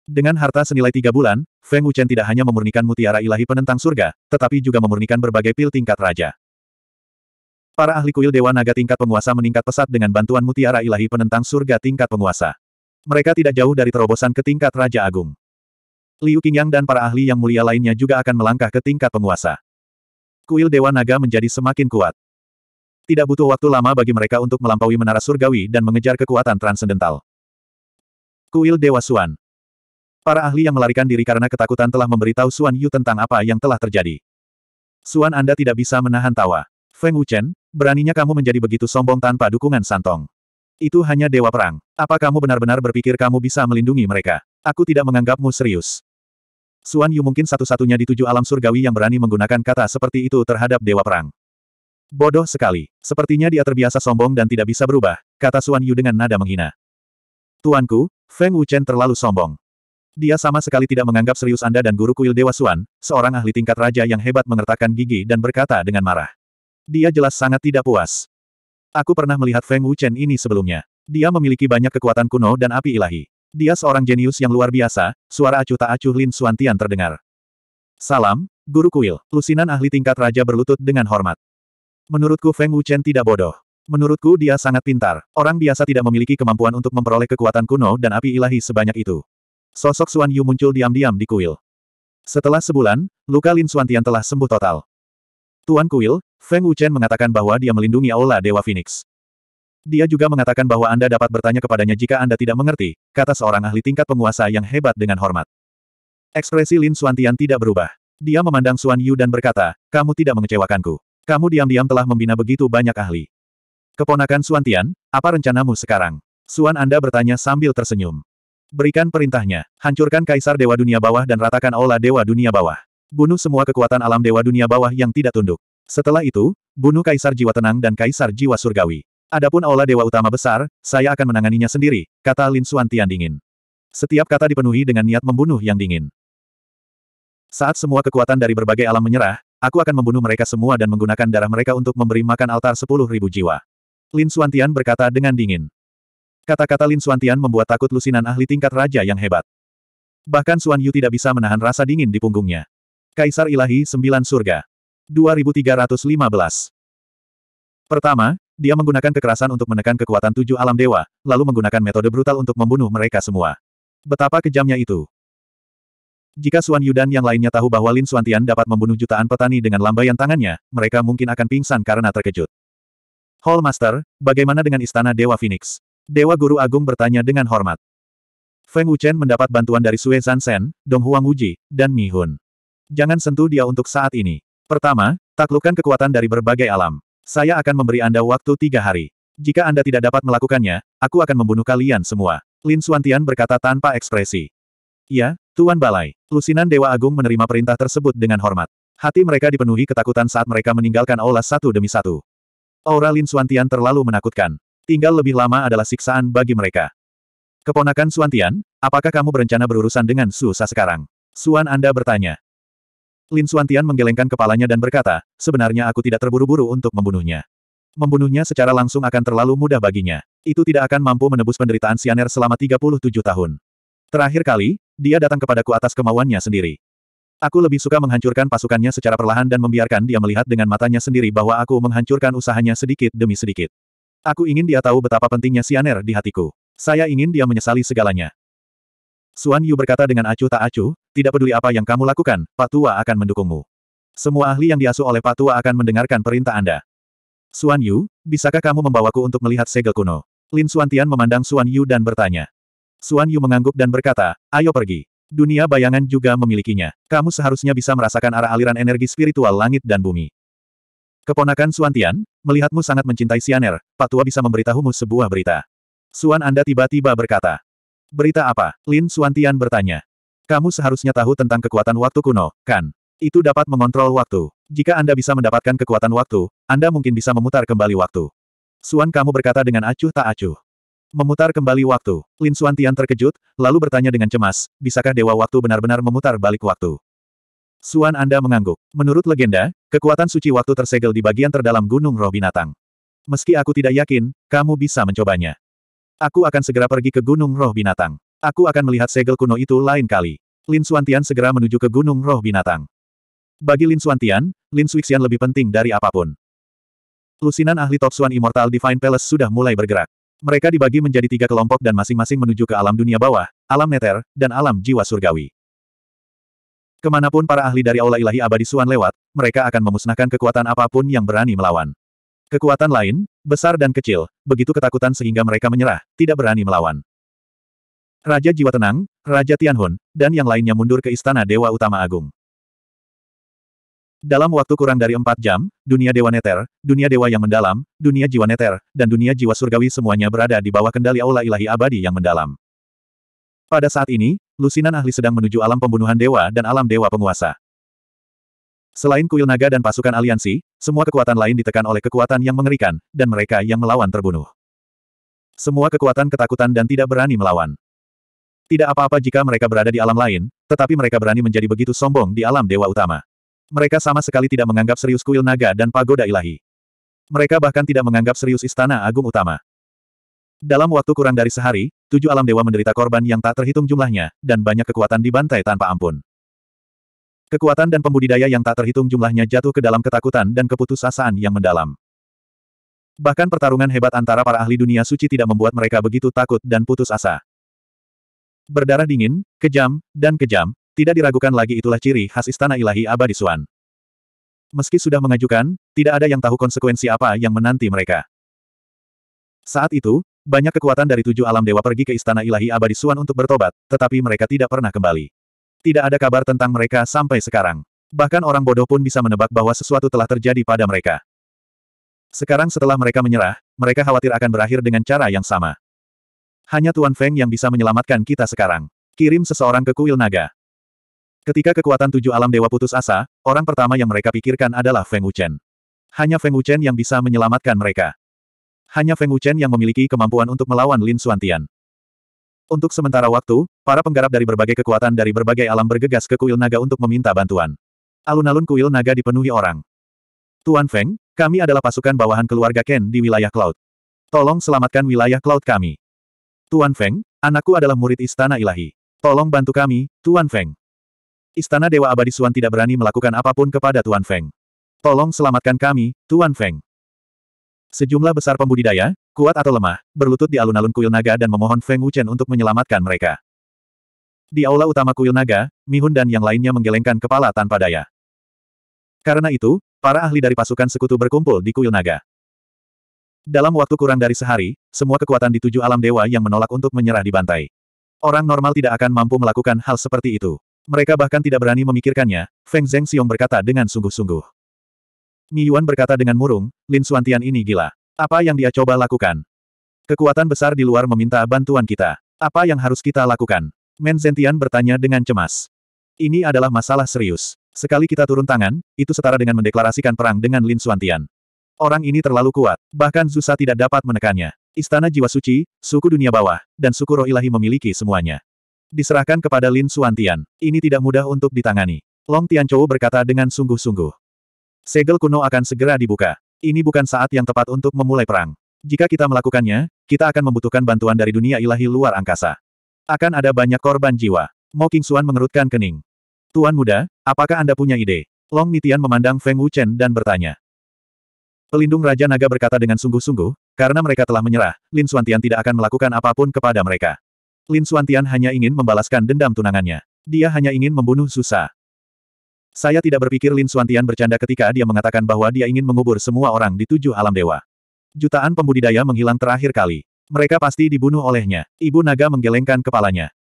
Dengan harta senilai tiga bulan, Feng Wuchen tidak hanya memurnikan mutiara ilahi penentang surga, tetapi juga memurnikan berbagai pil tingkat raja. Para ahli kuil Dewa Naga tingkat penguasa meningkat pesat dengan bantuan mutiara ilahi penentang surga tingkat penguasa. Mereka tidak jauh dari terobosan ke tingkat Raja Agung. Liu Qingyang dan para ahli yang mulia lainnya juga akan melangkah ke tingkat penguasa. Kuil Dewa Naga menjadi semakin kuat. Tidak butuh waktu lama bagi mereka untuk melampaui menara surgawi dan mengejar kekuatan transendental. Kuil Dewa Suan Para ahli yang melarikan diri karena ketakutan telah memberitahu Suan Yu tentang apa yang telah terjadi. Suan Anda tidak bisa menahan tawa. Feng Wuchen, beraninya kamu menjadi begitu sombong tanpa dukungan Santong. Itu hanya dewa perang. Apa kamu benar-benar berpikir kamu bisa melindungi mereka? Aku tidak menganggapmu serius. Suan Yu mungkin satu-satunya di tujuh alam surgawi yang berani menggunakan kata seperti itu terhadap dewa perang. Bodoh sekali. Sepertinya dia terbiasa sombong dan tidak bisa berubah, kata Suan Yu dengan nada menghina. Tuanku, Feng Wuchen terlalu sombong. Dia sama sekali tidak menganggap serius Anda dan guru kuil Dewa Suan, seorang ahli tingkat raja yang hebat mengertakkan gigi dan berkata dengan marah. Dia jelas sangat tidak puas. Aku pernah melihat Feng Wuchen ini sebelumnya. Dia memiliki banyak kekuatan kuno dan api ilahi. Dia seorang jenius yang luar biasa, suara acuh tak acuh Lin Suantian terdengar. Salam, Guru Kuil. Lusinan ahli tingkat raja berlutut dengan hormat. Menurutku Feng Wuchen tidak bodoh. Menurutku dia sangat pintar. Orang biasa tidak memiliki kemampuan untuk memperoleh kekuatan kuno dan api ilahi sebanyak itu sosok Suan Yu muncul diam-diam di kuil. Setelah sebulan, luka Lin Tian telah sembuh total. Tuan kuil, Feng Wuchen mengatakan bahwa dia melindungi Aula Dewa Phoenix. Dia juga mengatakan bahwa Anda dapat bertanya kepadanya jika Anda tidak mengerti, kata seorang ahli tingkat penguasa yang hebat dengan hormat. Ekspresi Lin Tian tidak berubah. Dia memandang Suan Yu dan berkata, kamu tidak mengecewakanku. Kamu diam-diam telah membina begitu banyak ahli. Keponakan Tian, apa rencanamu sekarang? Suan Anda bertanya sambil tersenyum. Berikan perintahnya, hancurkan Kaisar Dewa Dunia Bawah dan ratakan Aula Dewa Dunia Bawah. Bunuh semua kekuatan alam Dewa Dunia Bawah yang tidak tunduk. Setelah itu, bunuh Kaisar Jiwa Tenang dan Kaisar Jiwa Surgawi. Adapun Aula Dewa Utama Besar, saya akan menanganinya sendiri, kata Lin Suan Tian dingin. Setiap kata dipenuhi dengan niat membunuh yang dingin. Saat semua kekuatan dari berbagai alam menyerah, aku akan membunuh mereka semua dan menggunakan darah mereka untuk memberi makan altar sepuluh ribu jiwa. Lin Suantian berkata dengan dingin. Kata-kata Lin Suantian membuat takut lusinan ahli tingkat raja yang hebat. Bahkan Suan Yu tidak bisa menahan rasa dingin di punggungnya. Kaisar Ilahi Sembilan Surga. 2315 Pertama, dia menggunakan kekerasan untuk menekan kekuatan tujuh alam dewa, lalu menggunakan metode brutal untuk membunuh mereka semua. Betapa kejamnya itu. Jika Suan Yudan yang lainnya tahu bahwa Lin Suantian dapat membunuh jutaan petani dengan lambaian tangannya, mereka mungkin akan pingsan karena terkejut. Hall Master, bagaimana dengan Istana Dewa Phoenix? Dewa Guru Agung bertanya dengan hormat. Feng Wuchen mendapat bantuan dari Sue Zansen, Dong Huang Wuji, dan Mi Hun. Jangan sentuh dia untuk saat ini. Pertama, taklukkan kekuatan dari berbagai alam. Saya akan memberi Anda waktu tiga hari. Jika Anda tidak dapat melakukannya, aku akan membunuh kalian semua. Lin Suantian berkata tanpa ekspresi. Ya, Tuan Balai. Lusinan Dewa Agung menerima perintah tersebut dengan hormat. Hati mereka dipenuhi ketakutan saat mereka meninggalkan aula satu demi satu. Aura Lin Suantian terlalu menakutkan tinggal lebih lama adalah siksaan bagi mereka. Keponakan Suan Tian, apakah kamu berencana berurusan dengan Susa sekarang? Suan Anda bertanya. Lin Suan Tian menggelengkan kepalanya dan berkata, sebenarnya aku tidak terburu-buru untuk membunuhnya. Membunuhnya secara langsung akan terlalu mudah baginya. Itu tidak akan mampu menebus penderitaan Sianer selama 37 tahun. Terakhir kali, dia datang kepadaku atas kemauannya sendiri. Aku lebih suka menghancurkan pasukannya secara perlahan dan membiarkan dia melihat dengan matanya sendiri bahwa aku menghancurkan usahanya sedikit demi sedikit. Aku ingin dia tahu betapa pentingnya Sianer di hatiku. Saya ingin dia menyesali segalanya. Suan Yu berkata dengan acuh tak acuh, tidak peduli apa yang kamu lakukan, Pak Tua akan mendukungmu. Semua ahli yang diasuh oleh Pak Tua akan mendengarkan perintah Anda. Suan Yu, bisakah kamu membawaku untuk melihat segel kuno? Lin Suan Tian memandang Suan Yu dan bertanya. Suan Yu mengangguk dan berkata, ayo pergi. Dunia bayangan juga memilikinya. Kamu seharusnya bisa merasakan arah aliran energi spiritual langit dan bumi. Keponakan Suantian, melihatmu sangat mencintai Sianer, Pak Tua bisa memberitahumu sebuah berita. Suan Anda tiba-tiba berkata. Berita apa? Lin Suantian bertanya. Kamu seharusnya tahu tentang kekuatan waktu kuno, kan? Itu dapat mengontrol waktu. Jika Anda bisa mendapatkan kekuatan waktu, Anda mungkin bisa memutar kembali waktu. Suan kamu berkata dengan acuh tak acuh. Memutar kembali waktu. Lin Suantian terkejut, lalu bertanya dengan cemas, bisakah Dewa Waktu benar-benar memutar balik waktu? Suan Anda mengangguk. Menurut legenda, kekuatan suci waktu tersegel di bagian terdalam gunung roh binatang. Meski aku tidak yakin, kamu bisa mencobanya. Aku akan segera pergi ke gunung roh binatang. Aku akan melihat segel kuno itu lain kali. Lin Suantian segera menuju ke gunung roh binatang. Bagi Lin Suantian, Lin Suixian lebih penting dari apapun. Lusinan ahli Top Suan Immortal Divine Palace sudah mulai bergerak. Mereka dibagi menjadi tiga kelompok dan masing-masing menuju ke alam dunia bawah, alam neter, dan alam jiwa surgawi. Kemanapun para ahli dari Aula Ilahi Abadi Suan lewat, mereka akan memusnahkan kekuatan apapun yang berani melawan. Kekuatan lain, besar dan kecil, begitu ketakutan sehingga mereka menyerah, tidak berani melawan. Raja Jiwa Tenang, Raja Tianhun, dan yang lainnya mundur ke Istana Dewa Utama Agung. Dalam waktu kurang dari empat jam, dunia Dewa Neter, dunia Dewa yang mendalam, dunia Jiwa Neter, dan dunia Jiwa Surgawi semuanya berada di bawah kendali Aula Ilahi Abadi yang mendalam. Pada saat ini, lusinan ahli sedang menuju alam pembunuhan dewa dan alam dewa penguasa. Selain kuil naga dan pasukan aliansi, semua kekuatan lain ditekan oleh kekuatan yang mengerikan, dan mereka yang melawan terbunuh. Semua kekuatan ketakutan dan tidak berani melawan. Tidak apa-apa jika mereka berada di alam lain, tetapi mereka berani menjadi begitu sombong di alam dewa utama. Mereka sama sekali tidak menganggap serius kuil naga dan pagoda ilahi. Mereka bahkan tidak menganggap serius istana agung utama. Dalam waktu kurang dari sehari, tujuh alam dewa menderita korban yang tak terhitung jumlahnya, dan banyak kekuatan dibantai tanpa ampun. Kekuatan dan pembudidaya yang tak terhitung jumlahnya jatuh ke dalam ketakutan dan keputusasaan yang mendalam. Bahkan pertarungan hebat antara para ahli dunia suci tidak membuat mereka begitu takut dan putus asa. Berdarah dingin, kejam, dan kejam, tidak diragukan lagi itulah ciri khas istana ilahi abadi Suan. Meski sudah mengajukan, tidak ada yang tahu konsekuensi apa yang menanti mereka. Saat itu, banyak kekuatan dari tujuh alam dewa pergi ke istana ilahi abadi Suan untuk bertobat, tetapi mereka tidak pernah kembali. Tidak ada kabar tentang mereka sampai sekarang. Bahkan orang bodoh pun bisa menebak bahwa sesuatu telah terjadi pada mereka. Sekarang setelah mereka menyerah, mereka khawatir akan berakhir dengan cara yang sama. Hanya Tuan Feng yang bisa menyelamatkan kita sekarang. Kirim seseorang ke kuil naga. Ketika kekuatan tujuh alam dewa putus asa, orang pertama yang mereka pikirkan adalah Feng Wuchen. Hanya Feng Wuchen yang bisa menyelamatkan mereka hanya Feng Wuchen yang memiliki kemampuan untuk melawan Lin Suantian. Untuk sementara waktu, para penggarap dari berbagai kekuatan dari berbagai alam bergegas ke kuil naga untuk meminta bantuan. Alun-alun kuil naga dipenuhi orang. Tuan Feng, kami adalah pasukan bawahan keluarga Ken di wilayah Cloud. Tolong selamatkan wilayah Cloud kami. Tuan Feng, anakku adalah murid istana ilahi. Tolong bantu kami, Tuan Feng. Istana Dewa Abadi Suan tidak berani melakukan apapun kepada Tuan Feng. Tolong selamatkan kami, Tuan Feng. Sejumlah besar pembudidaya, kuat atau lemah, berlutut di alun-alun kuil naga dan memohon Feng Wuchen untuk menyelamatkan mereka. Di aula utama kuil naga, Mihun dan yang lainnya menggelengkan kepala tanpa daya. Karena itu, para ahli dari pasukan sekutu berkumpul di kuil naga. Dalam waktu kurang dari sehari, semua kekuatan di tujuh alam dewa yang menolak untuk menyerah dibantai. Orang normal tidak akan mampu melakukan hal seperti itu. Mereka bahkan tidak berani memikirkannya, Feng Zheng Xiong berkata dengan sungguh-sungguh. Mi Yuan berkata dengan murung, Lin Suantian ini gila. Apa yang dia coba lakukan? Kekuatan besar di luar meminta bantuan kita. Apa yang harus kita lakukan? Men Zentian bertanya dengan cemas. Ini adalah masalah serius. Sekali kita turun tangan, itu setara dengan mendeklarasikan perang dengan Lin Suantian. Orang ini terlalu kuat, bahkan Zusa tidak dapat menekannya. Istana Jiwa Suci, suku dunia bawah, dan suku roh ilahi memiliki semuanya. Diserahkan kepada Lin Suantian. Ini tidak mudah untuk ditangani. Long Tianchou berkata dengan sungguh-sungguh. Segel kuno akan segera dibuka. Ini bukan saat yang tepat untuk memulai perang. Jika kita melakukannya, kita akan membutuhkan bantuan dari dunia ilahi luar angkasa. Akan ada banyak korban jiwa. Mo Xuan mengerutkan kening. Tuan muda, apakah Anda punya ide? Long Nitian memandang Feng Wuchen dan bertanya. Pelindung Raja Naga berkata dengan sungguh-sungguh, karena mereka telah menyerah, Lin Suantian tidak akan melakukan apapun kepada mereka. Lin Suantian hanya ingin membalaskan dendam tunangannya. Dia hanya ingin membunuh Susa. Saya tidak berpikir Lin Suantian bercanda ketika dia mengatakan bahwa dia ingin mengubur semua orang di tujuh alam dewa. Jutaan pembudidaya menghilang terakhir kali. Mereka pasti dibunuh olehnya. Ibu naga menggelengkan kepalanya.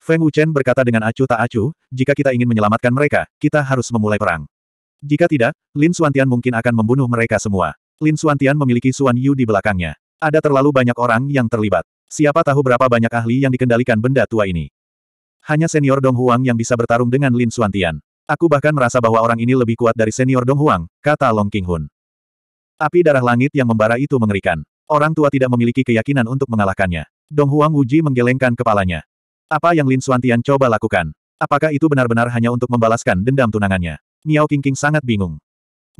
Feng Wuchen berkata dengan acuh tak acuh, jika kita ingin menyelamatkan mereka, kita harus memulai perang. Jika tidak, Lin Suantian mungkin akan membunuh mereka semua. Lin Suantian memiliki Suan Yu di belakangnya. Ada terlalu banyak orang yang terlibat. Siapa tahu berapa banyak ahli yang dikendalikan benda tua ini. Hanya senior Dong Huang yang bisa bertarung dengan Lin Suantian. Aku bahkan merasa bahwa orang ini lebih kuat dari senior Dong Huang, kata Long King Hun. Api darah langit yang membara itu mengerikan. Orang tua tidak memiliki keyakinan untuk mengalahkannya. Dong Huang Wuji menggelengkan kepalanya. Apa yang Lin Suantian coba lakukan? Apakah itu benar-benar hanya untuk membalaskan dendam tunangannya? Miao King sangat bingung.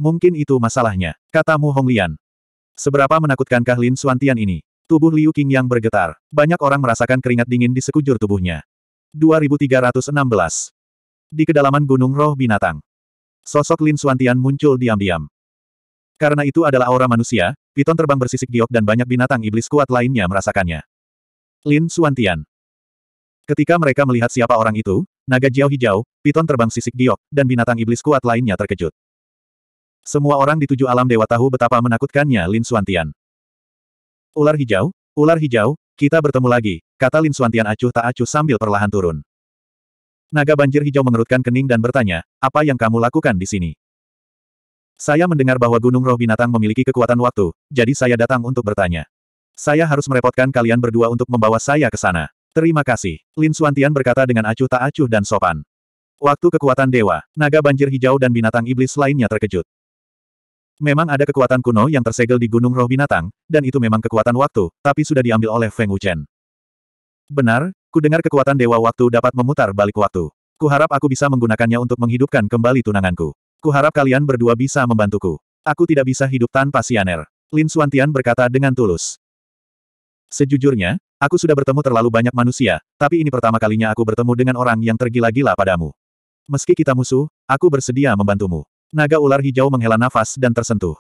Mungkin itu masalahnya, kata Mu Honglian. Seberapa menakutkankah Lin Suantian ini? Tubuh Liu King yang bergetar. Banyak orang merasakan keringat dingin di sekujur tubuhnya. 2316 di kedalaman Gunung Roh Binatang. Sosok Lin Suantian muncul diam-diam. Karena itu adalah aura manusia, piton terbang bersisik giok dan banyak binatang iblis kuat lainnya merasakannya. Lin Suantian. Ketika mereka melihat siapa orang itu, naga Jiao hijau, piton terbang sisik giok, dan binatang iblis kuat lainnya terkejut. Semua orang di tujuh alam dewa tahu betapa menakutkannya Lin Suantian. Ular hijau, ular hijau, kita bertemu lagi, kata Lin Suantian acuh tak acuh sambil perlahan turun. Naga banjir hijau mengerutkan kening dan bertanya, apa yang kamu lakukan di sini? Saya mendengar bahwa gunung roh binatang memiliki kekuatan waktu, jadi saya datang untuk bertanya. Saya harus merepotkan kalian berdua untuk membawa saya ke sana. Terima kasih. Lin Suantian berkata dengan acuh tak acuh dan sopan. Waktu kekuatan dewa, naga banjir hijau dan binatang iblis lainnya terkejut. Memang ada kekuatan kuno yang tersegel di gunung roh binatang, dan itu memang kekuatan waktu, tapi sudah diambil oleh Feng Wuchen. Benar, Kudengar kekuatan Dewa Waktu dapat memutar balik waktu. Kuharap aku bisa menggunakannya untuk menghidupkan kembali tunanganku. Kuharap kalian berdua bisa membantuku. Aku tidak bisa hidup tanpa Sianer. Lin Suantian berkata dengan tulus. Sejujurnya, aku sudah bertemu terlalu banyak manusia, tapi ini pertama kalinya aku bertemu dengan orang yang tergila-gila padamu. Meski kita musuh, aku bersedia membantumu. Naga ular hijau menghela nafas dan tersentuh.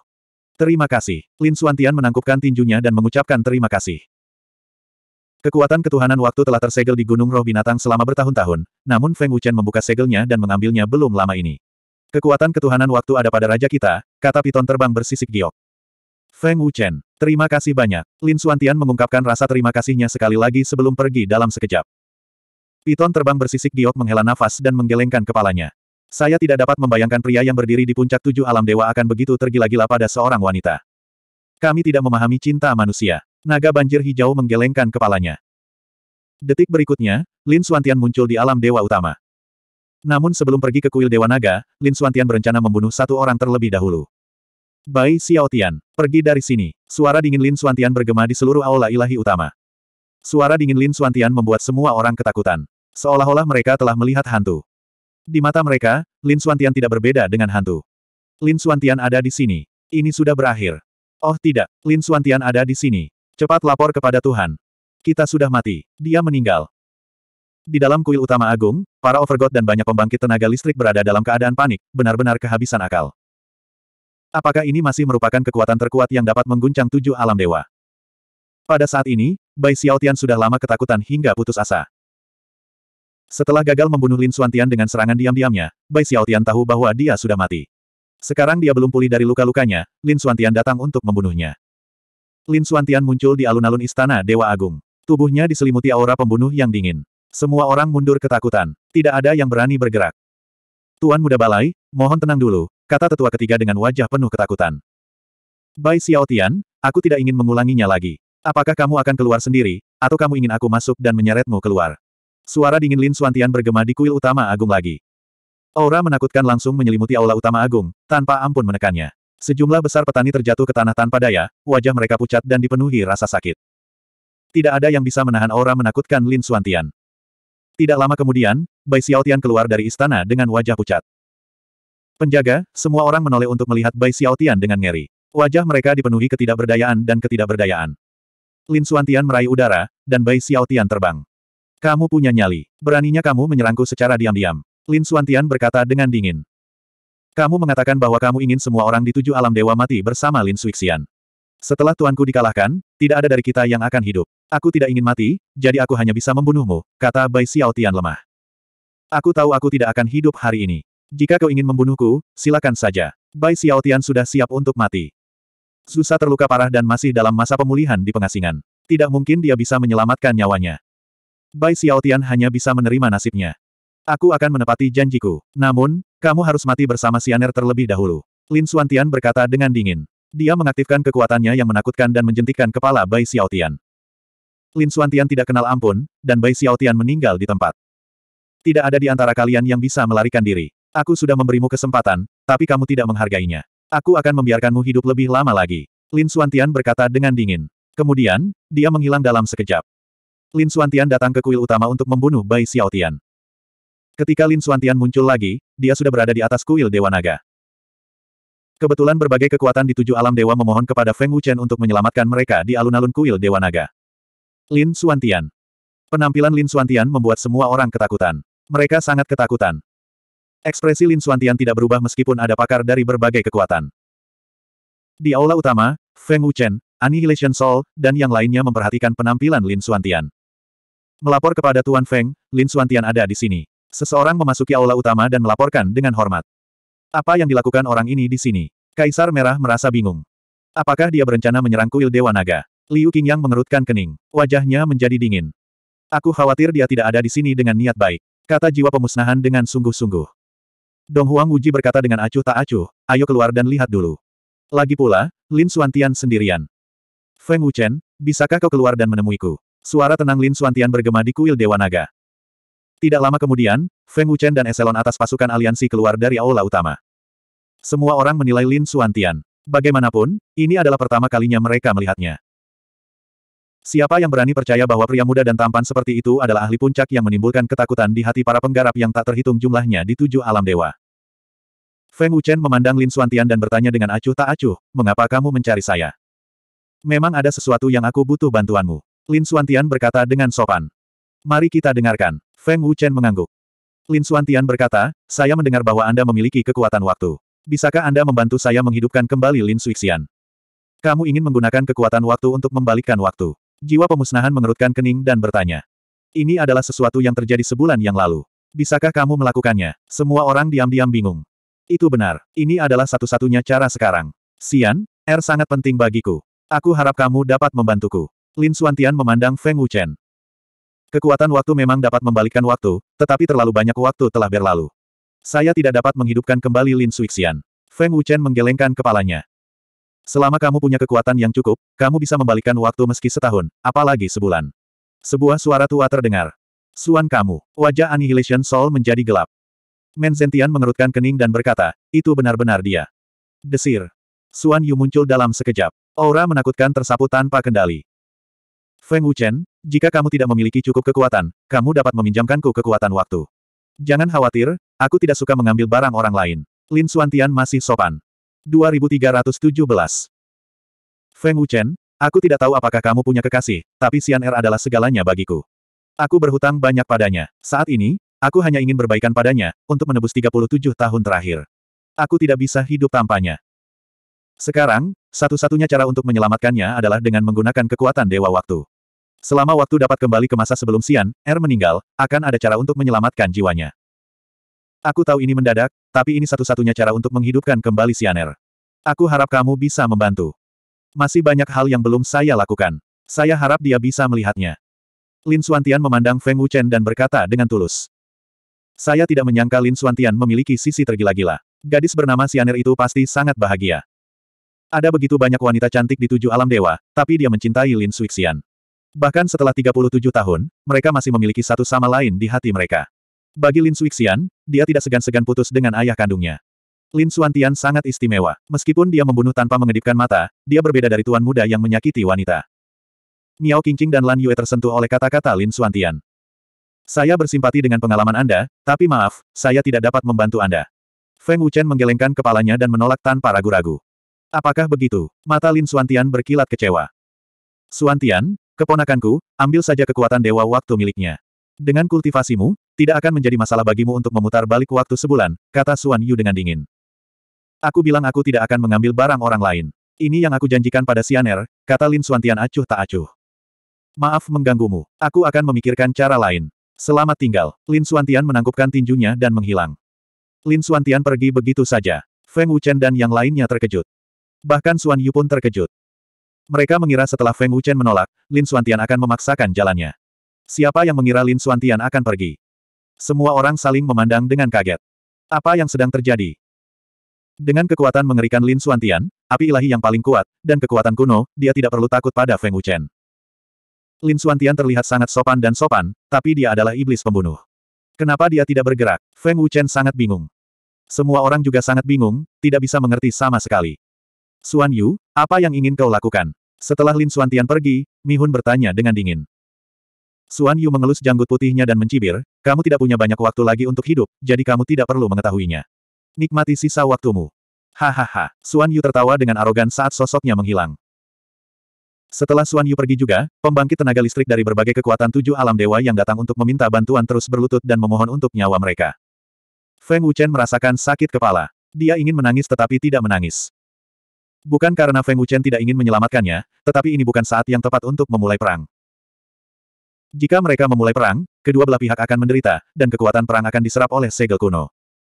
Terima kasih. Lin Suantian menangkupkan tinjunya dan mengucapkan terima kasih. Kekuatan ketuhanan waktu telah tersegel di Gunung Roh Binatang selama bertahun-tahun, namun Feng Wuchen membuka segelnya dan mengambilnya belum lama ini. Kekuatan ketuhanan waktu ada pada raja kita, kata piton terbang bersisik giok. Feng Wuchen, terima kasih banyak. Lin Suantian mengungkapkan rasa terima kasihnya sekali lagi sebelum pergi dalam sekejap. Piton terbang bersisik giok menghela nafas dan menggelengkan kepalanya. Saya tidak dapat membayangkan pria yang berdiri di puncak tujuh alam dewa akan begitu tergila-gila pada seorang wanita. Kami tidak memahami cinta manusia. Naga banjir hijau menggelengkan kepalanya. Detik berikutnya, Lin Suantian muncul di alam dewa utama. Namun sebelum pergi ke kuil Dewa Naga, Lin Suantian berencana membunuh satu orang terlebih dahulu. Bai Xiaotian, pergi dari sini. Suara dingin Lin Suantian bergema di seluruh aula ilahi utama. Suara dingin Lin Suantian membuat semua orang ketakutan. Seolah-olah mereka telah melihat hantu. Di mata mereka, Lin Suantian tidak berbeda dengan hantu. Lin Suantian ada di sini. Ini sudah berakhir. Oh tidak, Lin Suantian ada di sini. Cepat lapor kepada Tuhan. Kita sudah mati. Dia meninggal. Di dalam kuil utama agung, para overgod dan banyak pembangkit tenaga listrik berada dalam keadaan panik, benar-benar kehabisan akal. Apakah ini masih merupakan kekuatan terkuat yang dapat mengguncang tujuh alam dewa? Pada saat ini, Bai Xiaotian sudah lama ketakutan hingga putus asa. Setelah gagal membunuh Lin Xuantian dengan serangan diam-diamnya, Bai Xiaotian tahu bahwa dia sudah mati. Sekarang dia belum pulih dari luka-lukanya, Lin Xuantian datang untuk membunuhnya. Lin Suantian muncul di alun-alun istana Dewa Agung. Tubuhnya diselimuti aura pembunuh yang dingin. Semua orang mundur ketakutan. Tidak ada yang berani bergerak. Tuan Muda Balai, mohon tenang dulu, kata tetua ketiga dengan wajah penuh ketakutan. Bai Xiaotian, aku tidak ingin mengulanginya lagi. Apakah kamu akan keluar sendiri, atau kamu ingin aku masuk dan menyeretmu keluar? Suara dingin Lin Suantian bergema di kuil utama Agung lagi. Aura menakutkan langsung menyelimuti aula utama Agung, tanpa ampun menekannya. Sejumlah besar petani terjatuh ke tanah tanpa daya, wajah mereka pucat dan dipenuhi rasa sakit. Tidak ada yang bisa menahan aura menakutkan Lin Suantian. Tidak lama kemudian, Bai Xiaotian keluar dari istana dengan wajah pucat. Penjaga, semua orang menoleh untuk melihat Bai Xiaotian dengan ngeri. Wajah mereka dipenuhi ketidakberdayaan dan ketidakberdayaan. Lin Suantian meraih udara, dan Bai Xiaotian terbang. Kamu punya nyali. Beraninya kamu menyerangku secara diam-diam. Lin Suantian berkata dengan dingin. Kamu mengatakan bahwa kamu ingin semua orang di tujuh alam dewa mati bersama Lin Suixian. Setelah tuanku dikalahkan, tidak ada dari kita yang akan hidup. Aku tidak ingin mati, jadi aku hanya bisa membunuhmu, kata Bai Xiaotian lemah. Aku tahu aku tidak akan hidup hari ini. Jika kau ingin membunuhku, silakan saja. Bai Xiaotian sudah siap untuk mati. Susah terluka parah dan masih dalam masa pemulihan di pengasingan. Tidak mungkin dia bisa menyelamatkan nyawanya. Bai Xiaotian hanya bisa menerima nasibnya. Aku akan menepati janjiku. Namun, kamu harus mati bersama Sianer terlebih dahulu. Lin Suantian berkata dengan dingin. Dia mengaktifkan kekuatannya yang menakutkan dan menjentikkan kepala Bai Xiaotian. Lin Suantian tidak kenal ampun, dan Bai Xiaotian meninggal di tempat. Tidak ada di antara kalian yang bisa melarikan diri. Aku sudah memberimu kesempatan, tapi kamu tidak menghargainya. Aku akan membiarkanmu hidup lebih lama lagi. Lin Suantian berkata dengan dingin. Kemudian, dia menghilang dalam sekejap. Lin Suantian datang ke kuil utama untuk membunuh Bai Xiaotian. Ketika Lin Suantian muncul lagi, dia sudah berada di atas kuil Dewa Naga. Kebetulan berbagai kekuatan di tujuh alam dewa memohon kepada Feng Wuchen untuk menyelamatkan mereka di alun-alun kuil Dewa Naga. Lin Suantian. Penampilan Lin Suantian membuat semua orang ketakutan. Mereka sangat ketakutan. Ekspresi Lin Suantian tidak berubah meskipun ada pakar dari berbagai kekuatan. Di aula utama, Feng Wuchen, Annihilation Soul, dan yang lainnya memperhatikan penampilan Lin Suantian. Melapor kepada Tuan Feng, Lin Suantian ada di sini. Seseorang memasuki aula utama dan melaporkan dengan hormat. Apa yang dilakukan orang ini di sini? Kaisar Merah merasa bingung. Apakah dia berencana menyerang kuil Dewa Naga? Liu Qingyang mengerutkan kening. Wajahnya menjadi dingin. Aku khawatir dia tidak ada di sini dengan niat baik. Kata jiwa pemusnahan dengan sungguh-sungguh. Dong Huang Wuji berkata dengan acuh tak acuh, ayo keluar dan lihat dulu. Lagi pula, Lin Suantian sendirian. Feng Wuchen, bisakah kau keluar dan menemuiku? Suara tenang Lin Suantian bergema di kuil Dewa Naga. Tidak lama kemudian, Feng Wuchen dan eselon atas pasukan aliansi keluar dari aula utama. Semua orang menilai Lin Suantian. Bagaimanapun, ini adalah pertama kalinya mereka melihatnya. Siapa yang berani percaya bahwa pria muda dan tampan seperti itu adalah ahli puncak yang menimbulkan ketakutan di hati para penggarap yang tak terhitung jumlahnya di tujuh alam dewa? Feng Wuchen memandang Lin Suantian dan bertanya dengan acuh tak acuh, mengapa kamu mencari saya? Memang ada sesuatu yang aku butuh bantuanmu. Lin Suantian berkata dengan sopan. Mari kita dengarkan. Feng Wuchen mengangguk. Lin Tian berkata, saya mendengar bahwa Anda memiliki kekuatan waktu. Bisakah Anda membantu saya menghidupkan kembali Lin Suixian? Kamu ingin menggunakan kekuatan waktu untuk membalikkan waktu. Jiwa pemusnahan mengerutkan kening dan bertanya. Ini adalah sesuatu yang terjadi sebulan yang lalu. Bisakah kamu melakukannya? Semua orang diam-diam bingung. Itu benar. Ini adalah satu-satunya cara sekarang. Xian, R sangat penting bagiku. Aku harap kamu dapat membantuku. Lin Suantian memandang Feng Wuchen. Kekuatan waktu memang dapat membalikkan waktu, tetapi terlalu banyak waktu telah berlalu. Saya tidak dapat menghidupkan kembali Lin Suixian. Feng Wuchen menggelengkan kepalanya. Selama kamu punya kekuatan yang cukup, kamu bisa membalikkan waktu meski setahun, apalagi sebulan. Sebuah suara tua terdengar. Suan kamu, wajah Annihilation Soul menjadi gelap. Menzentian mengerutkan kening dan berkata, itu benar-benar dia. Desir. Suan Yu muncul dalam sekejap. Aura menakutkan tersapu tanpa kendali. Feng Wuchen, jika kamu tidak memiliki cukup kekuatan, kamu dapat meminjamkanku kekuatan waktu. Jangan khawatir, aku tidak suka mengambil barang orang lain. Lin Xuantian masih sopan. 2317 Feng Wuchen, aku tidak tahu apakah kamu punya kekasih, tapi Xian Er adalah segalanya bagiku. Aku berhutang banyak padanya. Saat ini, aku hanya ingin berbaikan padanya, untuk menebus 37 tahun terakhir. Aku tidak bisa hidup tanpanya. Sekarang, satu-satunya cara untuk menyelamatkannya adalah dengan menggunakan kekuatan Dewa Waktu. Selama waktu dapat kembali ke masa sebelum Sian, Er meninggal, akan ada cara untuk menyelamatkan jiwanya. Aku tahu ini mendadak, tapi ini satu-satunya cara untuk menghidupkan kembali Sian Er. Aku harap kamu bisa membantu. Masih banyak hal yang belum saya lakukan. Saya harap dia bisa melihatnya. Lin Suantian memandang Feng Wuchen dan berkata dengan tulus. Saya tidak menyangka Lin Suantian memiliki sisi tergila-gila. Gadis bernama Sianer itu pasti sangat bahagia. Ada begitu banyak wanita cantik di tujuh alam dewa, tapi dia mencintai Lin Suixian. Bahkan setelah 37 tahun, mereka masih memiliki satu sama lain di hati mereka. Bagi Lin Suixian, dia tidak segan-segan putus dengan ayah kandungnya. Lin Suantian sangat istimewa. Meskipun dia membunuh tanpa mengedipkan mata, dia berbeda dari tuan muda yang menyakiti wanita. Miao Qingqing dan Lan Yue tersentuh oleh kata-kata Lin Suantian. Saya bersimpati dengan pengalaman Anda, tapi maaf, saya tidak dapat membantu Anda. Feng Wuchen menggelengkan kepalanya dan menolak tanpa ragu-ragu. Apakah begitu? Mata Lin Suantian berkilat kecewa. Suantian, Keponakanku, ambil saja kekuatan dewa waktu miliknya. Dengan kultivasimu, tidak akan menjadi masalah bagimu untuk memutar balik waktu sebulan, kata Suan Yu dengan dingin. Aku bilang aku tidak akan mengambil barang orang lain. Ini yang aku janjikan pada Sianer, kata Lin Suantian acuh tak acuh. Maaf mengganggumu, aku akan memikirkan cara lain. Selamat tinggal, Lin Suantian menangkupkan tinjunya dan menghilang. Lin Suantian pergi begitu saja. Feng Wuchen dan yang lainnya terkejut. Bahkan Suan Yu pun terkejut. Mereka mengira setelah Feng Wuchen menolak, Lin Suantian akan memaksakan jalannya. Siapa yang mengira Lin Suantian akan pergi? Semua orang saling memandang dengan kaget. Apa yang sedang terjadi? Dengan kekuatan mengerikan Lin Suantian, api ilahi yang paling kuat, dan kekuatan kuno, dia tidak perlu takut pada Feng Wuchen. Lin Suantian terlihat sangat sopan dan sopan, tapi dia adalah iblis pembunuh. Kenapa dia tidak bergerak? Feng Wuchen sangat bingung. Semua orang juga sangat bingung, tidak bisa mengerti sama sekali. Suan Yu, apa yang ingin kau lakukan? Setelah Lin Tian pergi, Mi Hun bertanya dengan dingin. Suan Yu mengelus janggut putihnya dan mencibir, kamu tidak punya banyak waktu lagi untuk hidup, jadi kamu tidak perlu mengetahuinya. Nikmati sisa waktumu. Hahaha, Suan Yu tertawa dengan arogan saat sosoknya menghilang. Setelah Suan Yu pergi juga, pembangkit tenaga listrik dari berbagai kekuatan tujuh alam dewa yang datang untuk meminta bantuan terus berlutut dan memohon untuk nyawa mereka. Feng Wuchen merasakan sakit kepala. Dia ingin menangis tetapi tidak menangis. Bukan karena Feng Wuchen tidak ingin menyelamatkannya, tetapi ini bukan saat yang tepat untuk memulai perang. Jika mereka memulai perang, kedua belah pihak akan menderita, dan kekuatan perang akan diserap oleh segel kuno.